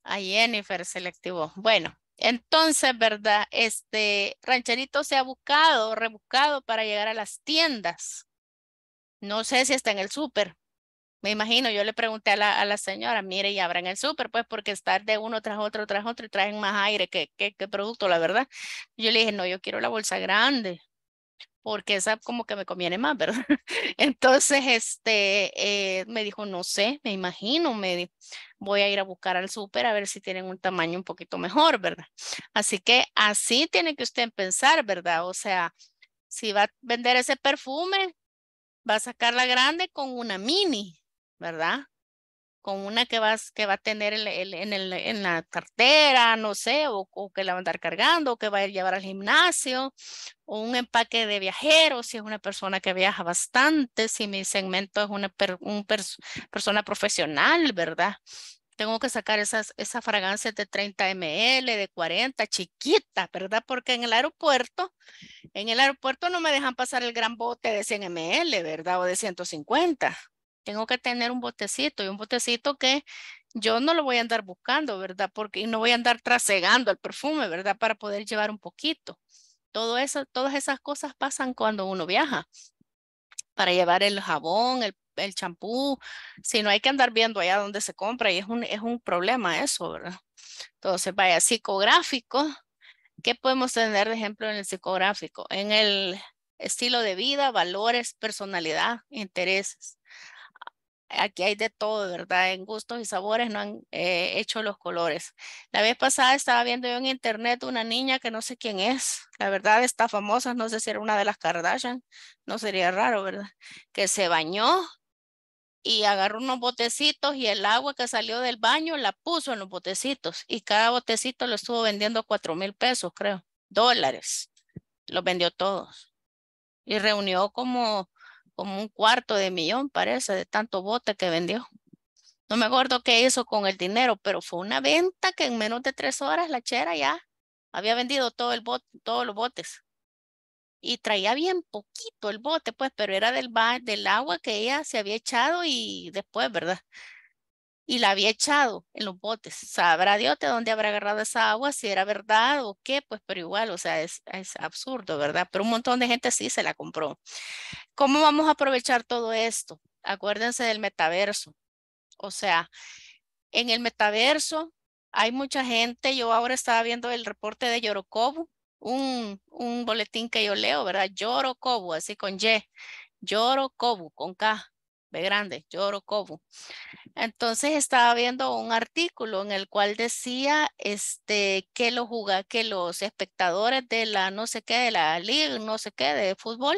A Jennifer se le activó. Bueno, entonces, ¿verdad? Este rancherito se ha buscado, rebuscado para llegar a las tiendas. No sé si está en el súper, me imagino, yo le pregunté a la, señora, mire, y abran el súper, pues, porque estar de uno tras otro, tras otro, y traen más aire que, producto, la verdad. Yo le dije, no, yo quiero la bolsa grande, porque esa como que me conviene más, ¿verdad? Entonces, este, eh, me dijo, no sé, me imagino, me voy a ir a buscar al súper a ver si tienen un tamaño un poquito mejor, ¿verdad? Así que así tiene que usted pensar, ¿verdad? O sea, si va a vender ese perfume, va a sacar la grande con una mini, ¿verdad? Con una que, vas, que va a tener en, el, en, la cartera, no sé, o, que la va a andar cargando, o que va a llevar al gimnasio, o un empaque de viajeros, si es una persona que viaja bastante, si mi segmento es una persona profesional, ¿verdad? tengo que sacar esas, esas fragancias de 30 ml, de 40, chiquitas, ¿verdad? Porque en el aeropuerto, en el aeropuerto no me dejan pasar el gran bote de 100 ml, ¿verdad? O de 150. Tengo que tener un botecito y un botecito que yo no lo voy a andar buscando, ¿verdad? Porque no voy a andar trasegando el perfume, ¿verdad? Para poder llevar un poquito. todas esas cosas pasan cuando uno viaja. Para llevar el jabón, el champú, si no hay que andar viendo allá donde se compra y es un, es un problema eso, ¿verdad? Entonces, vaya, psicográfico, ¿qué podemos tener de ejemplo en el psicográfico? En el estilo de vida, valores, personalidad, intereses aquí hay de todo, ¿verdad? En gustos y sabores no han eh, hecho los colores. La vez pasada estaba viendo yo en internet una niña que no sé quién es, la verdad está famosa, no sé si era una de las Kardashian, no sería raro, ¿verdad? Que se bañó y agarró unos botecitos y el agua que salió del baño la puso en los botecitos y cada botecito lo estuvo vendiendo cuatro mil pesos, creo, dólares. Los vendió todos y reunió como como un cuarto de millón, parece, de tanto bote que vendió. No me acuerdo qué hizo con el dinero, pero fue una venta que en menos de tres horas la chera ya había vendido todo el bote, todos los botes. Y traía bien poquito el bote, pues, pero era del, del agua que ella se había echado y después, ¿verdad? y la había echado en los botes. Sabrá Dios de dónde habrá agarrado esa agua, si era verdad o qué, pues, pero igual, o sea, es, absurdo, ¿verdad? Pero un montón de gente sí se la compró. ¿Cómo vamos a aprovechar todo esto? Acuérdense del metaverso. O sea, en el metaverso hay mucha gente, yo ahora estaba viendo el reporte de Yorokobu, un, un boletín que yo leo, ¿verdad? Yorokobu, así con Y, Yorokobu, con K ve grande, lloro como. Entonces estaba viendo un artículo en el cual decía este, que, los que los espectadores de la no sé qué, de la liga, no sé qué, de fútbol,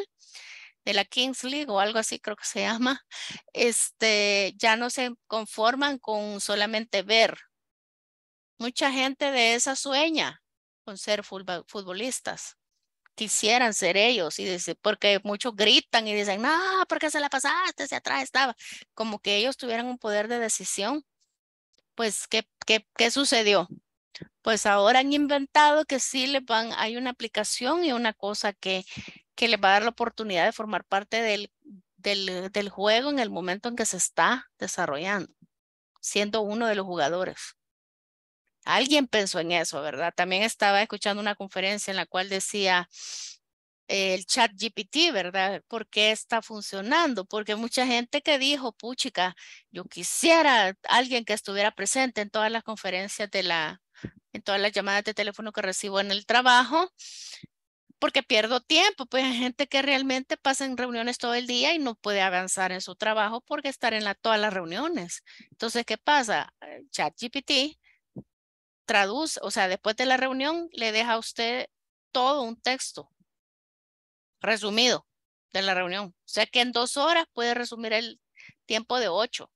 de la Kings League o algo así creo que se llama, este, ya no se conforman con solamente ver. Mucha gente de esa sueña con ser futbolistas quisieran ser ellos y decir porque muchos gritan y dicen, no, porque se la pasaste, se atrás estaba, como que ellos tuvieran un poder de decisión. Pues, ¿qué, qué, sucedió? Pues ahora han inventado que sí les van, hay una aplicación y una cosa que, que les va a dar la oportunidad de formar parte del, del, del juego en el momento en que se está desarrollando, siendo uno de los jugadores. Alguien pensó en eso, ¿verdad? También estaba escuchando una conferencia en la cual decía el chat GPT, ¿verdad? ¿Por qué está funcionando? Porque mucha gente que dijo, puchica, yo quisiera alguien que estuviera presente en todas las conferencias de la, en todas las llamadas de teléfono que recibo en el trabajo, porque pierdo tiempo, pues hay gente que realmente pasa en reuniones todo el día y no puede avanzar en su trabajo porque estar en todas las reuniones. Entonces, ¿qué pasa? Chat GPT traduce, o sea, después de la reunión le deja a usted todo un texto resumido de la reunión. O sea que en dos horas puede resumir el tiempo de ocho.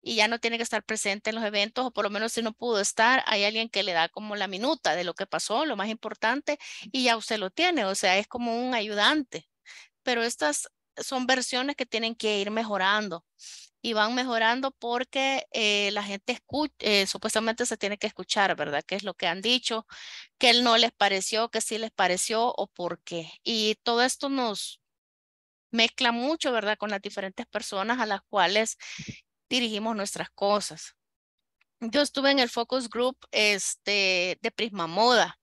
Y ya no tiene que estar presente en los eventos, o por lo menos si no pudo estar, hay alguien que le da como la minuta de lo que pasó, lo más importante, y ya usted lo tiene. O sea, es como un ayudante. Pero estas son versiones que tienen que ir mejorando y van mejorando porque eh, la gente eh, supuestamente se tiene que escuchar, ¿verdad? ¿Qué es lo que han dicho? ¿Qué no les pareció? ¿Qué sí les pareció? ¿O por qué? Y todo esto nos mezcla mucho, ¿verdad? Con las diferentes personas a las cuales dirigimos nuestras cosas. Yo estuve en el focus group este, de Prisma Moda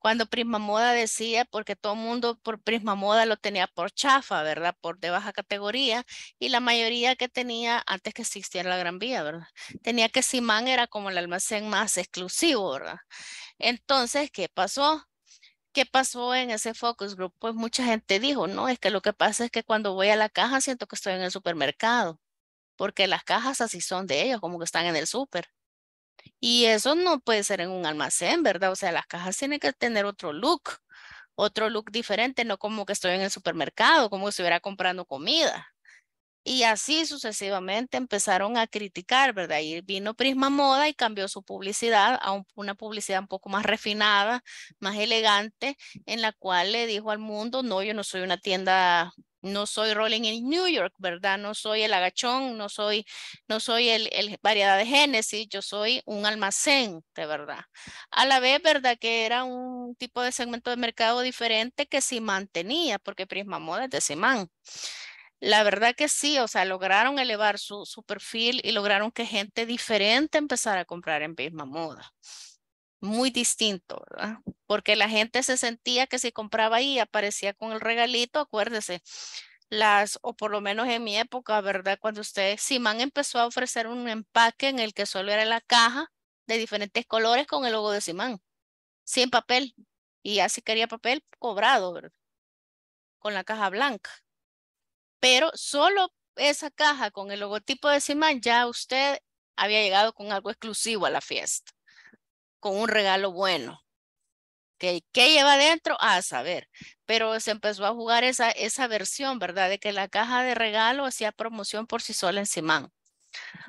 cuando Prisma Moda decía, porque todo el mundo por Prisma Moda lo tenía por chafa, ¿verdad? Por de baja categoría, y la mayoría que tenía antes que existiera la Gran Vía, ¿verdad? Tenía que Simán era como el almacén más exclusivo, ¿verdad? Entonces, ¿qué pasó? ¿Qué pasó en ese focus group? Pues mucha gente dijo, no, es que lo que pasa es que cuando voy a la caja siento que estoy en el supermercado, porque las cajas así son de ellos, como que están en el súper. Y eso no puede ser en un almacén, ¿verdad? O sea, las cajas tienen que tener otro look, otro look diferente, no como que estoy en el supermercado, como si estuviera comprando comida. Y así sucesivamente empezaron a criticar, ¿verdad? Y vino Prisma Moda y cambió su publicidad a una publicidad un poco más refinada, más elegante, en la cual le dijo al mundo, no, yo no soy una tienda no soy Rolling in New York, ¿verdad? No soy el agachón, no soy, no soy el, variedad de Génesis, yo soy un almacén, de verdad. A la vez, ¿verdad? Que era un tipo de segmento de mercado diferente que se mantenía, porque Prisma Moda es de Simán la verdad que sí, o sea, lograron elevar su, perfil y lograron que gente diferente empezara a comprar en Prisma moda muy distinto, ¿verdad? Porque la gente se sentía que si compraba ahí aparecía con el regalito, acuérdese, las, o por lo menos en mi época, ¿verdad? Cuando usted, Simán empezó a ofrecer un empaque en el que solo era la caja de diferentes colores con el logo de Simán, sin papel. Y así quería papel cobrado, ¿verdad? Con la caja blanca. Pero solo esa caja con el logotipo de Simán, ya usted había llegado con algo exclusivo a la fiesta con un regalo bueno. ¿Qué, lleva adentro? A saber. Pero se empezó a jugar esa, esa versión, ¿verdad? De que la caja de regalo hacía promoción por sí sola en Simán.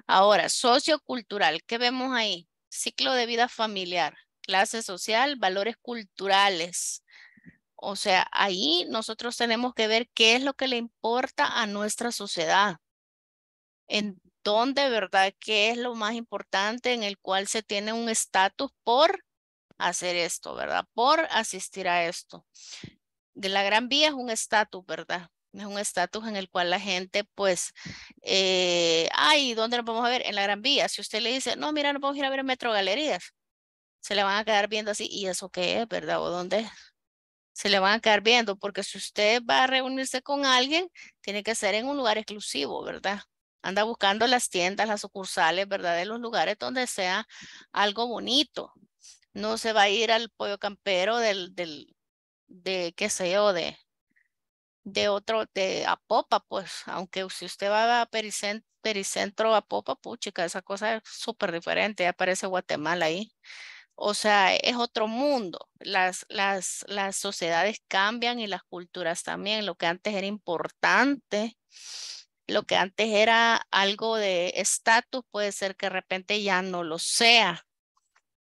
Ahora, sociocultural, ¿qué vemos ahí? Ciclo de vida familiar, clase social, valores culturales. O sea, ahí nosotros tenemos que ver qué es lo que le importa a nuestra sociedad. En ¿Dónde, ¿verdad? ¿Qué es lo más importante en el cual se tiene un estatus por hacer esto, ¿verdad? Por asistir a esto. De la Gran Vía es un estatus, ¿verdad? Es un estatus en el cual la gente, pues, eh, ay, ¿dónde nos vamos a ver? En la Gran Vía. Si usted le dice, no, mira, nos vamos a ir a ver en Metro Galerías, se le van a quedar viendo así, ¿y eso qué es, verdad? ¿O dónde Se le van a quedar viendo, porque si usted va a reunirse con alguien, tiene que ser en un lugar exclusivo, ¿verdad? Anda buscando las tiendas, las sucursales, ¿verdad? De los lugares donde sea algo bonito. No se va a ir al pollo campero del, del de qué sé yo, de, de otro, de Apopa, pues, aunque si usted va a Pericentro, Pericentro Apopa, puchica, esa cosa es súper diferente, aparece Guatemala ahí. O sea, es otro mundo. Las, las, las sociedades cambian y las culturas también. Lo que antes era importante lo que antes era algo de estatus, puede ser que de repente ya no lo sea.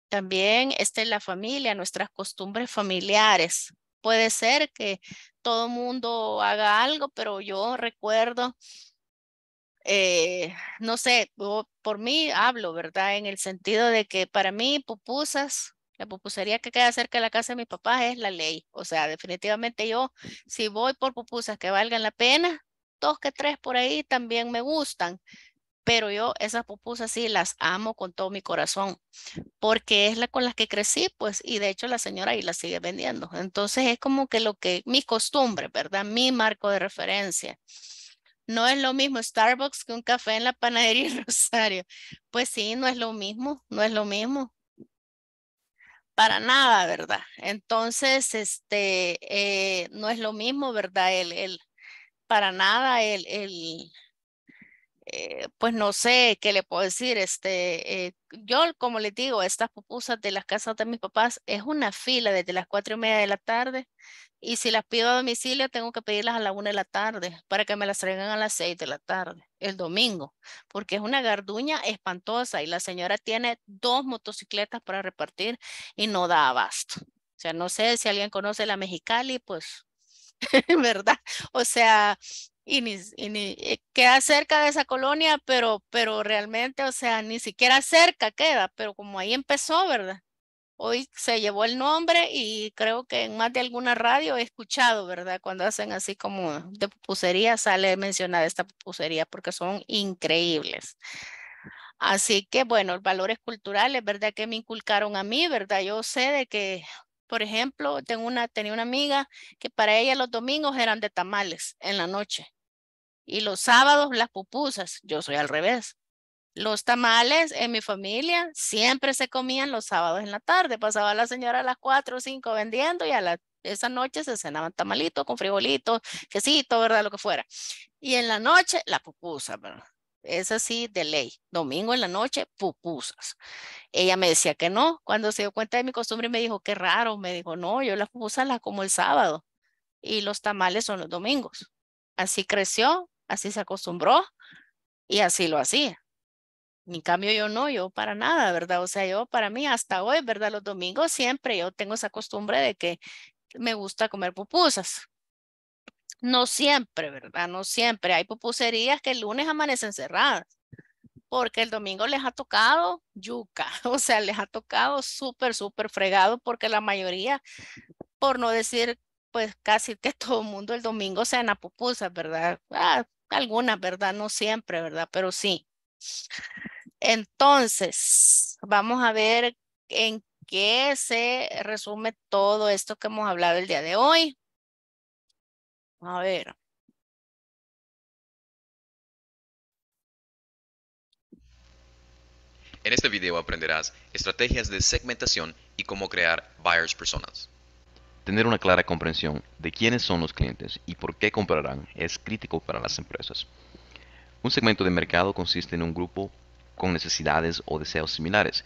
También esta es la familia, nuestras costumbres familiares. Puede ser que todo mundo haga algo, pero yo recuerdo, eh, no sé, por mí hablo, ¿verdad? En el sentido de que para mí pupusas la pupusería que queda cerca de la casa de mi papá es la ley. O sea, definitivamente yo, si voy por pupusas que valgan la pena, dos que tres por ahí también me gustan, pero yo esas pupusas sí las amo con todo mi corazón, porque es la con las que crecí, pues, y de hecho la señora ahí la sigue vendiendo. Entonces es como que lo que, mi costumbre, ¿verdad? Mi marco de referencia. No es lo mismo Starbucks que un café en la panadería Rosario. Pues sí, no es lo mismo, no es lo mismo para nada, ¿verdad? Entonces, este, eh, no es lo mismo, ¿verdad? el, para nada el, el eh, pues no sé qué le puedo decir. Este, eh, yo, como les digo, estas pupusas de las casas de mis papás es una fila desde las cuatro y media de la tarde. Y si las pido a domicilio, tengo que pedirlas a la una de la tarde para que me las traigan a las seis de la tarde, el domingo, porque es una garduña espantosa y la señora tiene dos motocicletas para repartir y no da abasto. O sea, no sé si alguien conoce la Mexicali, pues ¿verdad? O sea, y, ni, ni, eh, queda cerca de esa colonia, pero, pero realmente, o sea, ni siquiera cerca queda, pero como ahí empezó, ¿verdad? Hoy se llevó el nombre y creo que en más de alguna radio he escuchado, ¿verdad? Cuando hacen así como de pupusería, sale mencionada esta pupusería porque son increíbles. Así que, bueno, valores culturales, ¿verdad? Que me inculcaron a mí, ¿verdad? Yo sé de que por ejemplo, tenía una amiga que para ella los domingos eran de tamales en la noche y los sábados las pupusas. Yo soy al revés. Los tamales en mi familia siempre se comían los sábados en la tarde. Pasaba la señora a las 4 o 5 vendiendo y a la, esa noche se cenaban tamalitos con frijolitos, quesito, ¿verdad? Lo que fuera. Y en la noche la pupusa, ¿verdad? es así de ley. Domingo en la noche, pupusas. Ella me decía que no. Cuando se dio cuenta de mi costumbre, me dijo, qué raro. Me dijo, no, yo las pupusas las como el sábado y los tamales son los domingos. Así creció, así se acostumbró y así lo hacía. En cambio, yo no, yo para nada, ¿verdad? O sea, yo para mí hasta hoy, ¿verdad? Los domingos siempre yo tengo esa costumbre de que me gusta comer pupusas. No siempre, ¿verdad? No siempre. Hay pupuserías que el lunes amanecen cerradas porque el domingo les ha tocado yuca, o sea, les ha tocado súper, súper fregado porque la mayoría, por no decir, pues casi que todo el mundo el domingo se dan pupusas, ¿verdad? Ah, algunas, ¿verdad? No siempre, ¿verdad? Pero sí. Entonces, vamos a ver en qué se resume todo esto que hemos hablado el día de hoy. A ver. En este video aprenderás estrategias de segmentación y cómo crear buyers personas. Tener una clara comprensión de quiénes son los clientes y por qué comprarán es crítico para las empresas. Un segmento de mercado consiste en un grupo con necesidades o deseos similares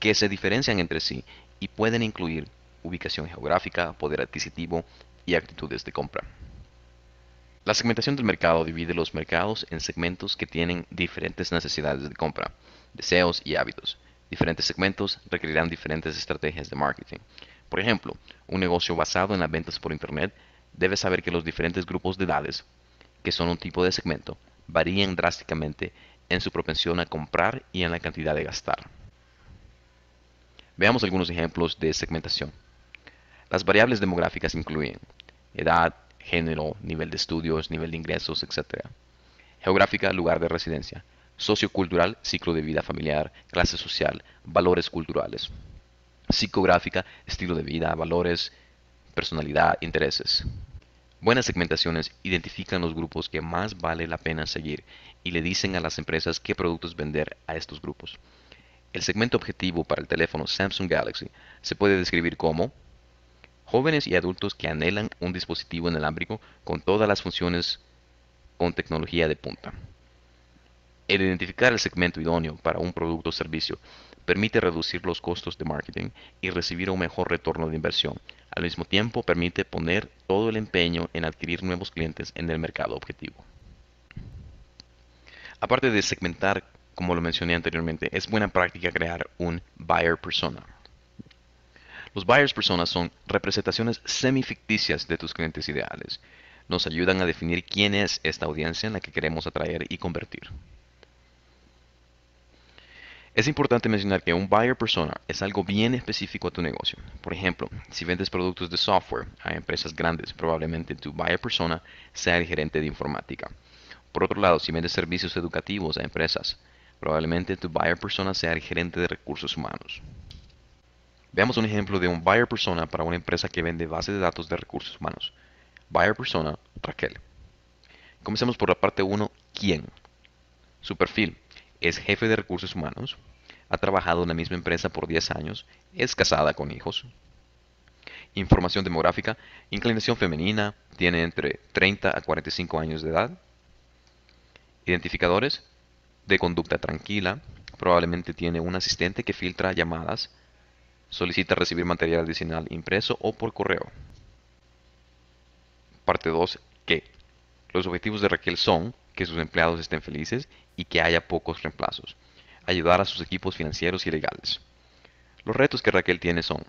que se diferencian entre sí y pueden incluir ubicación geográfica, poder adquisitivo y actitudes de compra. La segmentación del mercado divide los mercados en segmentos que tienen diferentes necesidades de compra, deseos y hábitos. Diferentes segmentos requerirán diferentes estrategias de marketing. Por ejemplo, un negocio basado en las ventas por Internet debe saber que los diferentes grupos de edades, que son un tipo de segmento, varían drásticamente en su propensión a comprar y en la cantidad de gastar. Veamos algunos ejemplos de segmentación. Las variables demográficas incluyen edad, género, nivel de estudios, nivel de ingresos, etc. Geográfica, lugar de residencia. Sociocultural, ciclo de vida familiar, clase social, valores culturales. Psicográfica, estilo de vida, valores, personalidad, intereses. Buenas segmentaciones identifican los grupos que más vale la pena seguir y le dicen a las empresas qué productos vender a estos grupos. El segmento objetivo para el teléfono Samsung Galaxy se puede describir como jóvenes y adultos que anhelan un dispositivo inalámbrico con todas las funciones con tecnología de punta. El identificar el segmento idóneo para un producto o servicio permite reducir los costos de marketing y recibir un mejor retorno de inversión. Al mismo tiempo, permite poner todo el empeño en adquirir nuevos clientes en el mercado objetivo. Aparte de segmentar, como lo mencioné anteriormente, es buena práctica crear un buyer persona los buyers personas son representaciones semificticias de tus clientes ideales. Nos ayudan a definir quién es esta audiencia en la que queremos atraer y convertir. Es importante mencionar que un buyer persona es algo bien específico a tu negocio. Por ejemplo, si vendes productos de software a empresas grandes, probablemente tu buyer persona sea el gerente de informática. Por otro lado, si vendes servicios educativos a empresas, probablemente tu buyer persona sea el gerente de recursos humanos. Veamos un ejemplo de un buyer persona para una empresa que vende bases de datos de recursos humanos. Buyer persona, Raquel. Comencemos por la parte 1, ¿quién? Su perfil es jefe de recursos humanos, ha trabajado en la misma empresa por 10 años, es casada con hijos. Información demográfica, inclinación femenina, tiene entre 30 a 45 años de edad. Identificadores, de conducta tranquila, probablemente tiene un asistente que filtra llamadas, Solicita recibir material adicional impreso o por correo. Parte 2. Que los objetivos de Raquel son que sus empleados estén felices y que haya pocos reemplazos. Ayudar a sus equipos financieros y legales. Los retos que Raquel tiene son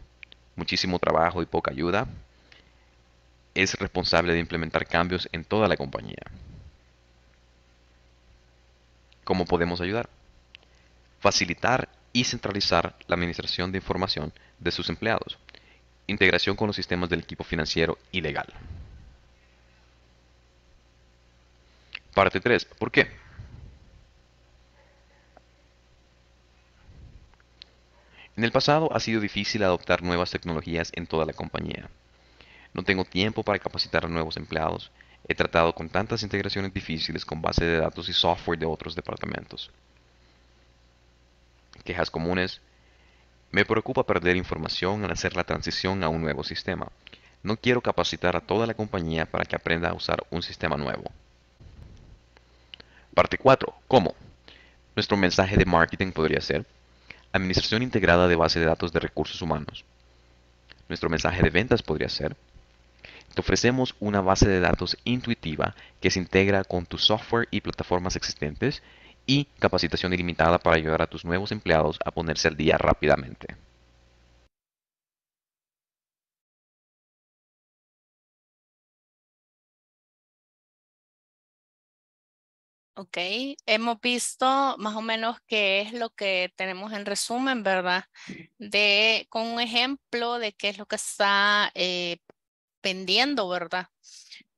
muchísimo trabajo y poca ayuda. Es responsable de implementar cambios en toda la compañía. ¿Cómo podemos ayudar? Facilitar y centralizar la administración de información de sus empleados. Integración con los sistemas del equipo financiero y legal. Parte 3. ¿Por qué? En el pasado ha sido difícil adoptar nuevas tecnologías en toda la compañía. No tengo tiempo para capacitar a nuevos empleados. He tratado con tantas integraciones difíciles con base de datos y software de otros departamentos quejas comunes. Me preocupa perder información al hacer la transición a un nuevo sistema. No quiero capacitar a toda la compañía para que aprenda a usar un sistema nuevo. Parte 4. ¿Cómo? Nuestro mensaje de marketing podría ser Administración integrada de base de datos de recursos humanos. Nuestro mensaje de ventas podría ser Te ofrecemos una base de datos intuitiva que se integra con tu software y plataformas existentes y capacitación ilimitada para ayudar a tus nuevos empleados a ponerse al día rápidamente. Ok, hemos visto más o menos qué es lo que tenemos en resumen, ¿verdad? De, con un ejemplo de qué es lo que está eh, pendiendo, ¿verdad?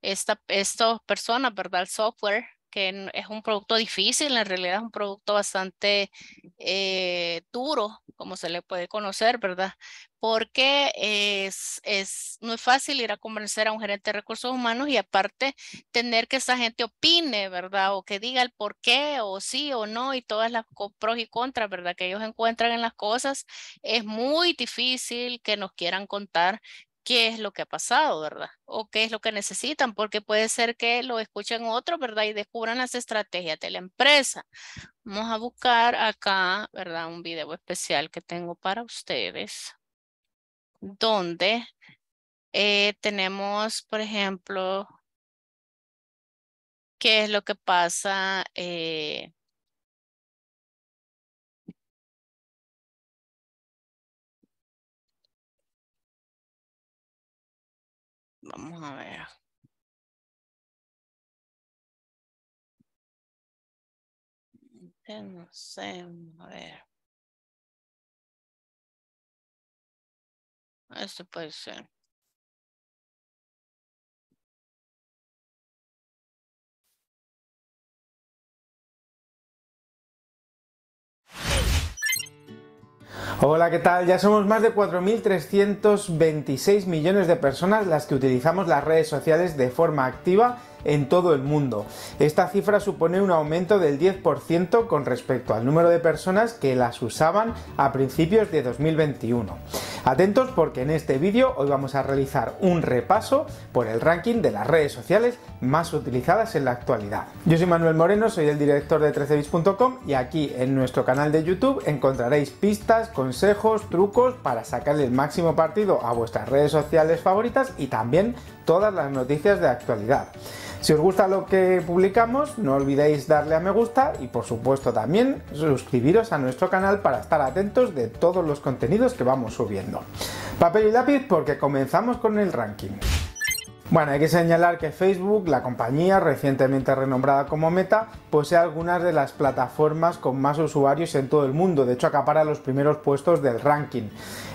Esta, estas personas, ¿verdad? El software que es un producto difícil, en realidad es un producto bastante eh, duro, como se le puede conocer, ¿verdad? Porque es, es, no es fácil ir a convencer a un gerente de recursos humanos y aparte tener que esa gente opine, ¿verdad? O que diga el por qué, o sí o no, y todas las pros y contras, ¿verdad? Que ellos encuentran en las cosas. Es muy difícil que nos quieran contar qué es lo que ha pasado, ¿verdad? O qué es lo que necesitan, porque puede ser que lo escuchen otro, ¿verdad? Y descubran las estrategias de la empresa. Vamos a buscar acá, ¿verdad? Un video especial que tengo para ustedes, donde eh, tenemos, por ejemplo, qué es lo que pasa eh, Vamos a ver. Este, no sé, a ver. Esto puede ser. Hola, ¿qué tal? Ya somos más de 4.326 millones de personas las que utilizamos las redes sociales de forma activa en todo el mundo. Esta cifra supone un aumento del 10% con respecto al número de personas que las usaban a principios de 2021. Atentos porque en este vídeo hoy vamos a realizar un repaso por el ranking de las redes sociales más utilizadas en la actualidad. Yo soy Manuel Moreno, soy el director de 13 biscom y aquí en nuestro canal de YouTube encontraréis pistas, consejos, trucos para sacarle el máximo partido a vuestras redes sociales favoritas y también todas las noticias de actualidad. Si os gusta lo que publicamos, no olvidéis darle a me gusta y por supuesto también suscribiros a nuestro canal para estar atentos de todos los contenidos que vamos subiendo. Papel y lápiz porque comenzamos con el ranking. Bueno, hay que señalar que Facebook, la compañía recientemente renombrada como Meta, posee algunas de las plataformas con más usuarios en todo el mundo, de hecho acapara los primeros puestos del ranking.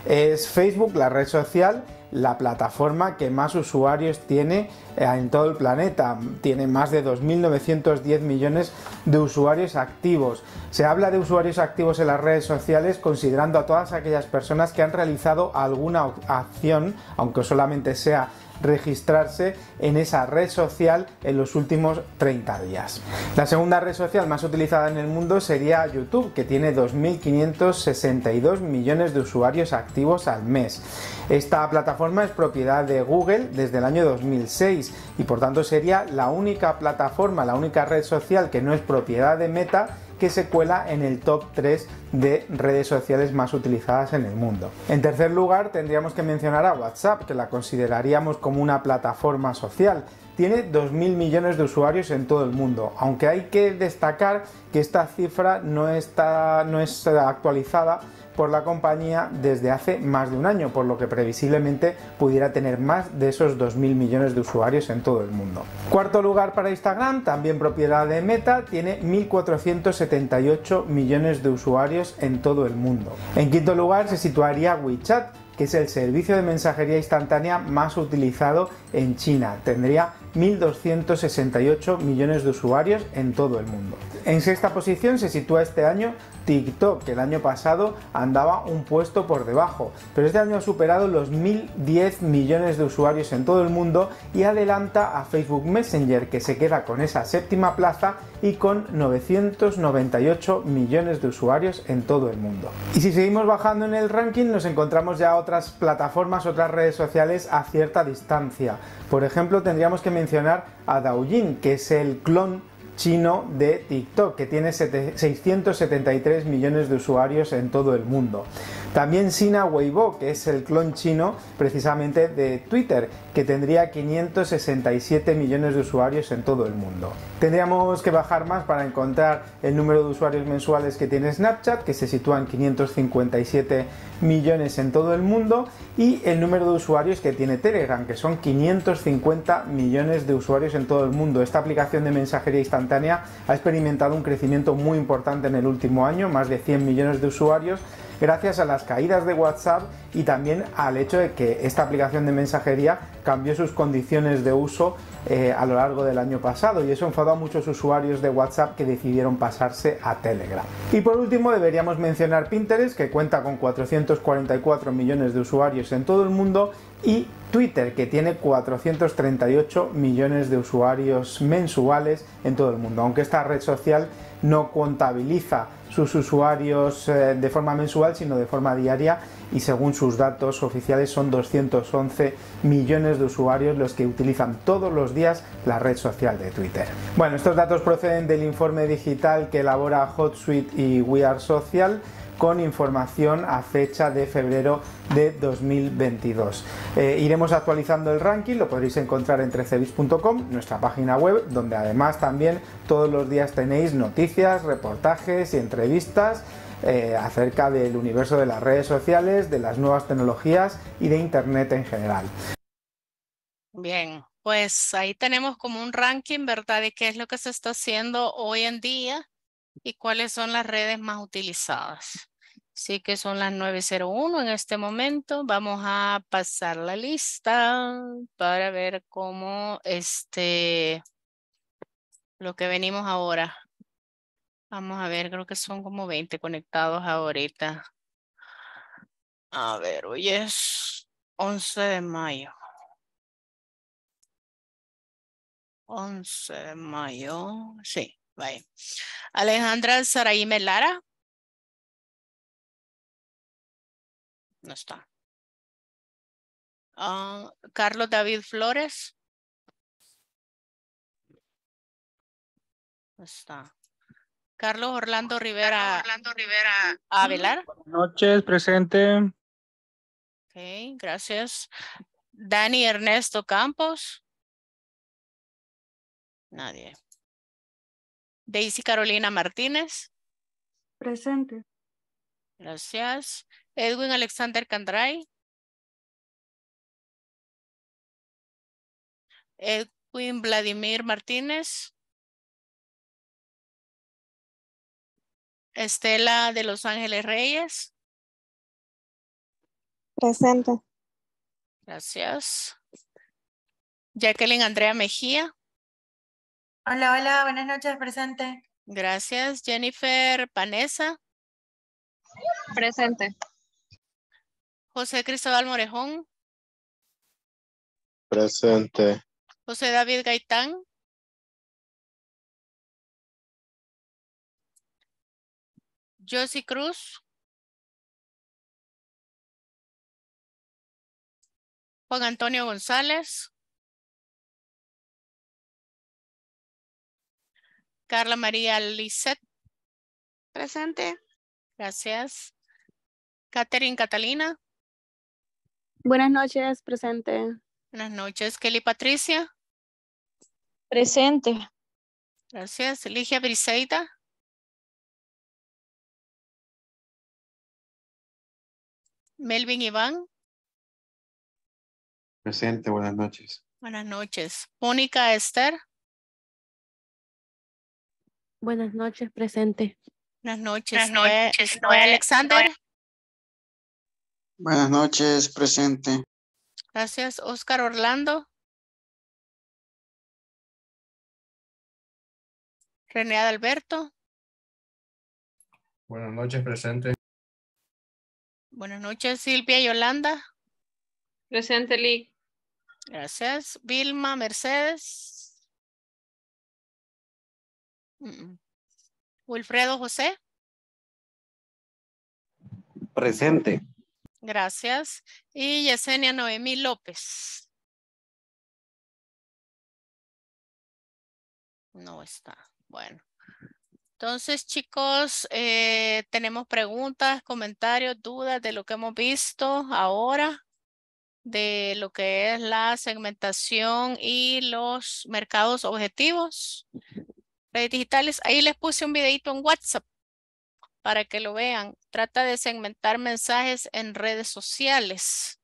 Es Facebook la red social la plataforma que más usuarios tiene eh, en todo el planeta. Tiene más de 2.910 millones de usuarios activos. Se habla de usuarios activos en las redes sociales considerando a todas aquellas personas que han realizado alguna acción, aunque solamente sea registrarse en esa red social en los últimos 30 días. La segunda red social más utilizada en el mundo sería YouTube, que tiene 2.562 millones de usuarios activos al mes. Esta plataforma es propiedad de Google desde el año 2006 y por tanto sería la única plataforma, la única red social que no es propiedad de Meta que se cuela en el top 3 de redes sociales más utilizadas en el mundo. En tercer lugar, tendríamos que mencionar a WhatsApp, que la consideraríamos como una plataforma social. Tiene 2.000 millones de usuarios en todo el mundo, aunque hay que destacar que esta cifra no, está, es actualizada por la compañía desde hace más de un año, por lo que previsiblemente pudiera tener más de esos 2.000 millones de usuarios en todo el mundo. Cuarto lugar para Instagram, también propiedad de Meta, tiene 1.478 millones de usuarios en todo el mundo. En quinto lugar se situaría WeChat, que es el servicio de mensajería instantánea más utilizado en China. Tendría 1.268 millones de usuarios en todo el mundo. En sexta posición se sitúa este año TikTok, que el año pasado andaba un puesto por debajo, pero este año ha superado los 1.010 millones de usuarios en todo el mundo y adelanta a Facebook Messenger, que se queda con esa séptima plaza y con 998 millones de usuarios en todo el mundo. Y si seguimos bajando en el ranking nos encontramos ya otras plataformas, otras redes sociales a cierta distancia. Por ejemplo tendríamos que mencionar a Douyin, que es el clon chino de TikTok, que tiene 673 millones de usuarios en todo el mundo. También Sina Weibo, que es el clon chino precisamente de Twitter, que tendría 567 millones de usuarios en todo el mundo. Tendríamos que bajar más para encontrar el número de usuarios mensuales que tiene Snapchat, que se sitúa en 557 millones en todo el mundo, y el número de usuarios que tiene Telegram, que son 550 millones de usuarios en todo el mundo. Esta aplicación de mensajería instantánea ha experimentado un crecimiento muy importante en el último año, más de 100 millones de usuarios gracias a las caídas de WhatsApp y también al hecho de que esta aplicación de mensajería cambió sus condiciones de uso eh, a lo largo del año pasado y eso enfadó a muchos usuarios de WhatsApp que decidieron pasarse a Telegram. Y por último deberíamos mencionar Pinterest que cuenta con 444 millones de usuarios en todo el mundo y Twitter que tiene 438 millones de usuarios mensuales en todo el mundo, aunque esta red social no contabiliza sus usuarios eh, de forma mensual, sino de forma diaria y según sus datos oficiales son 211 millones de usuarios los que utilizan todos los días la red social de Twitter. Bueno, estos datos proceden del informe digital que elabora HotSuite y We Are Social con información a fecha de febrero de 2022. Eh, iremos actualizando el ranking, lo podréis encontrar en trecevis.com, nuestra página web, donde además también todos los días tenéis noticias, reportajes y entrevistas. Eh, acerca del universo de las redes sociales, de las nuevas tecnologías y de Internet en general. Bien, pues ahí tenemos como un ranking, ¿verdad? De qué es lo que se está haciendo hoy en día y cuáles son las redes más utilizadas. Sí que son las 9.01 en este momento. Vamos a pasar la lista para ver cómo este, lo que venimos ahora. Vamos a ver, creo que son como 20 conectados ahorita. A ver, hoy es 11 de mayo. 11 de mayo, sí, vaya. Alejandra Saraí Lara. No está. Ah, Carlos David Flores. No está. Carlos Orlando Rivera. Orlando Rivera. Avelar. Buenas noches, presente. Ok, gracias. Dani Ernesto Campos. Nadie. Daisy Carolina Martínez. Presente. Gracias. Edwin Alexander Candray. Edwin Vladimir Martínez. Estela de Los Ángeles Reyes. Presente. Gracias. Jacqueline Andrea Mejía. Hola, hola, buenas noches, presente. Gracias. Jennifer Panesa. Presente. José Cristóbal Morejón. Presente. José David Gaitán. Josie Cruz. Juan Antonio González. Carla María Lisset. Presente. Gracias. Catherine Catalina. Buenas noches, presente. Buenas noches, Kelly Patricia. Presente. Gracias. Eligia Briseida. Melvin Iván. Presente, buenas noches. Buenas noches. Mónica Esther. Buenas noches, presente. Buenas noches. Buenas noches. Alexander. Buenas noches, presente. Gracias, Oscar Orlando. René Alberto. Buenas noches, presente. Buenas noches, Silvia y Yolanda. Presente, Lee. Gracias. Vilma Mercedes. Wilfredo José. Presente. Gracias. Y Yesenia Noemi López. No está. Bueno. Entonces, chicos, eh, tenemos preguntas, comentarios, dudas de lo que hemos visto ahora, de lo que es la segmentación y los mercados objetivos, redes digitales. Ahí les puse un videito en WhatsApp para que lo vean trata de segmentar mensajes en redes sociales.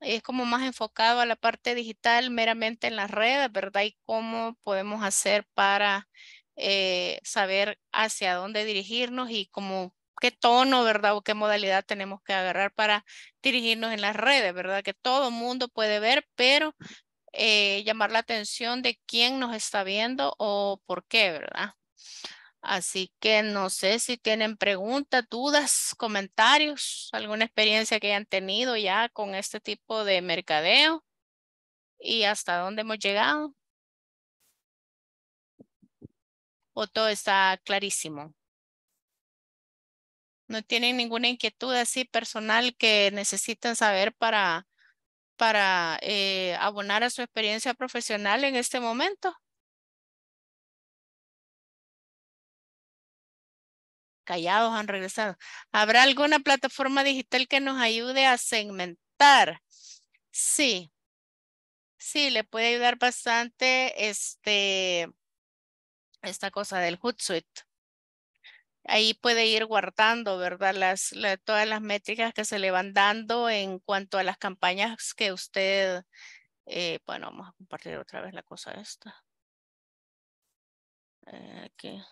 Es como más enfocado a la parte digital, meramente en las redes, ¿verdad? Y cómo podemos hacer para eh, saber hacia dónde dirigirnos y cómo qué tono, ¿verdad? O qué modalidad tenemos que agarrar para dirigirnos en las redes, ¿verdad? Que todo el mundo puede ver, pero eh, llamar la atención de quién nos está viendo o por qué, ¿verdad? Así que no sé si tienen preguntas, dudas, comentarios, alguna experiencia que hayan tenido ya con este tipo de mercadeo y hasta dónde hemos llegado. ¿O todo está clarísimo? ¿No tienen ninguna inquietud así personal que necesiten saber para, para eh, abonar a su experiencia profesional en este momento? callados han regresado. ¿Habrá alguna plataforma digital que nos ayude a segmentar? Sí. Sí, le puede ayudar bastante este, esta cosa del Hootsuite. Ahí puede ir guardando, ¿verdad? Las, todas las métricas que se le van dando en cuanto a las campañas que usted... Eh, bueno, vamos a compartir otra vez la cosa esta. Eh, aquí.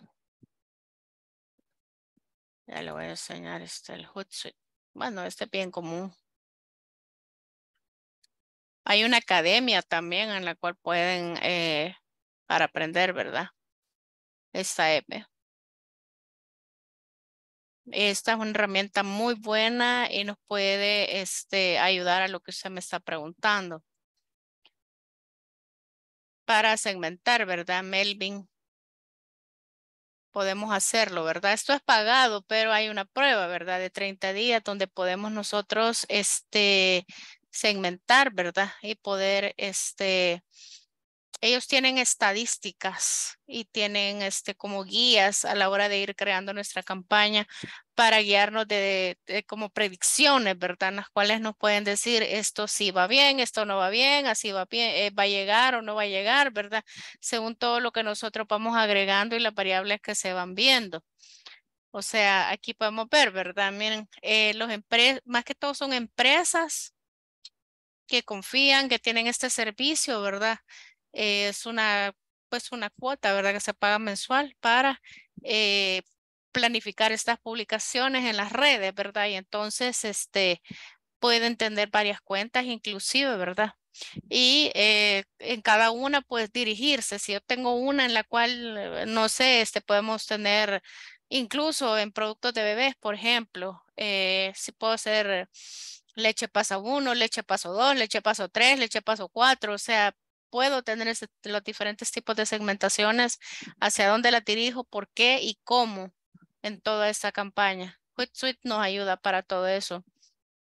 Ya le voy a enseñar este el Hootsuite. Bueno, este es bien común. Hay una academia también en la cual pueden eh, para aprender, ¿verdad? Esta Esta es una herramienta muy buena y nos puede este, ayudar a lo que usted me está preguntando. Para segmentar, ¿verdad, Melvin? podemos hacerlo, ¿verdad? Esto es pagado, pero hay una prueba, ¿verdad? De 30 días donde podemos nosotros este, segmentar, ¿verdad? Y poder, este, ellos tienen estadísticas y tienen este, como guías a la hora de ir creando nuestra campaña para guiarnos de, como predicciones, ¿verdad? Las cuales nos pueden decir esto sí va bien, esto no va bien, así va bien, eh, va a llegar o no va a llegar, ¿verdad? Según todo lo que nosotros vamos agregando y las variables que se van viendo. O sea, aquí podemos ver, ¿verdad? Miren, eh, los los más que todo son empresas que confían, que tienen este servicio, ¿verdad? Eh, es una, pues una cuota, ¿verdad? Que se paga mensual para eh, planificar estas publicaciones en las redes, ¿verdad? Y entonces, este, pueden tener varias cuentas inclusive, ¿verdad? Y eh, en cada una, pues, dirigirse. Si yo tengo una en la cual, no sé, este, podemos tener incluso en productos de bebés, por ejemplo, eh, si puedo hacer leche paso uno, leche paso dos, leche paso tres, leche paso cuatro, o sea, puedo tener los diferentes tipos de segmentaciones, hacia dónde la dirijo, por qué y cómo en toda esta campaña. Hootsuite nos ayuda para todo eso.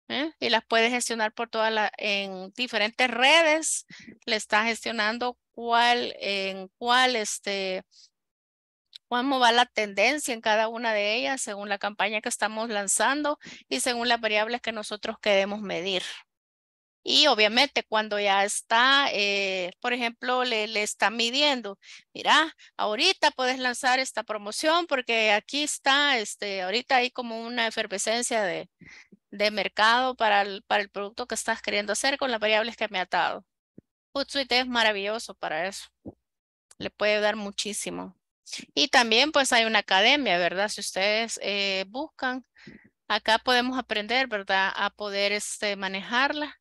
¿eh? Y las puede gestionar por todas las, en diferentes redes. Le está gestionando cuál, en cuál, este, cómo va la tendencia en cada una de ellas según la campaña que estamos lanzando y según las variables que nosotros queremos medir. Y obviamente cuando ya está, eh, por ejemplo, le, le, está midiendo, mira, ahorita puedes lanzar esta promoción porque aquí está, este, ahorita hay como una efervescencia de, de mercado para el, para el producto que estás queriendo hacer con las variables que me ha dado. es maravilloso para eso. Le puede dar muchísimo. Y también pues hay una academia, ¿verdad? Si ustedes eh, buscan, acá podemos aprender, ¿verdad? A poder este, manejarla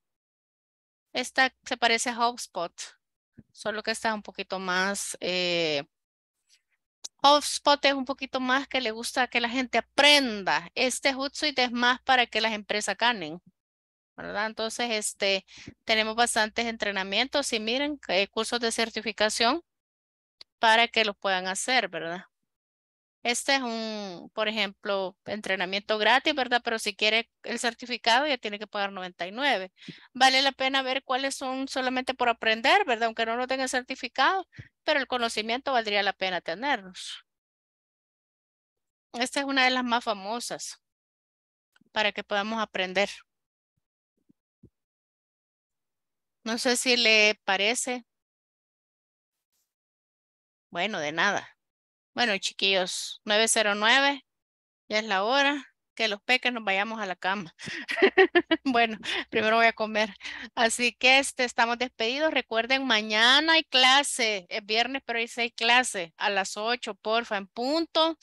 esta se parece a HubSpot, solo que esta es un poquito más... Eh, HubSpot es un poquito más que le gusta que la gente aprenda. Este Hootsuite es más para que las empresas ganen. ¿verdad? Entonces, este, tenemos bastantes entrenamientos y miren, eh, cursos de certificación para que los puedan hacer, ¿verdad? Este es un, por ejemplo, entrenamiento gratis, ¿verdad? Pero si quiere el certificado ya tiene que pagar 99. Vale la pena ver cuáles son solamente por aprender, ¿verdad? Aunque no lo tenga certificado, pero el conocimiento valdría la pena tenerlos. Esta es una de las más famosas para que podamos aprender. No sé si le parece. Bueno, de nada. Bueno, chiquillos, 909, ya es la hora que los peques nos vayamos a la cama. bueno, primero voy a comer. Así que este, estamos despedidos. Recuerden, mañana hay clase, es viernes, pero hoy hay clase a las 8, porfa, en punto.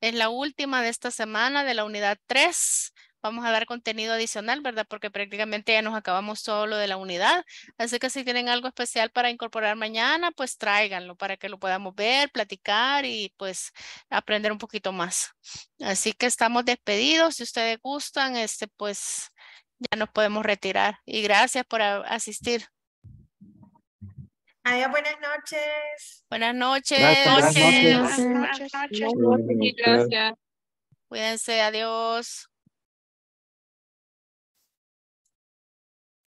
Es la última de esta semana de la unidad 3 vamos a dar contenido adicional, ¿verdad? Porque prácticamente ya nos acabamos solo de la unidad. Así que si tienen algo especial para incorporar mañana, pues tráiganlo para que lo podamos ver, platicar y pues aprender un poquito más. Así que estamos despedidos. Si ustedes gustan, este, pues ya nos podemos retirar. Y gracias por asistir. Adiós, buenas noches. Buenas noches. buenas noches. Buenas noches. Buenas noches. Buenas noches. Cuídense, adiós.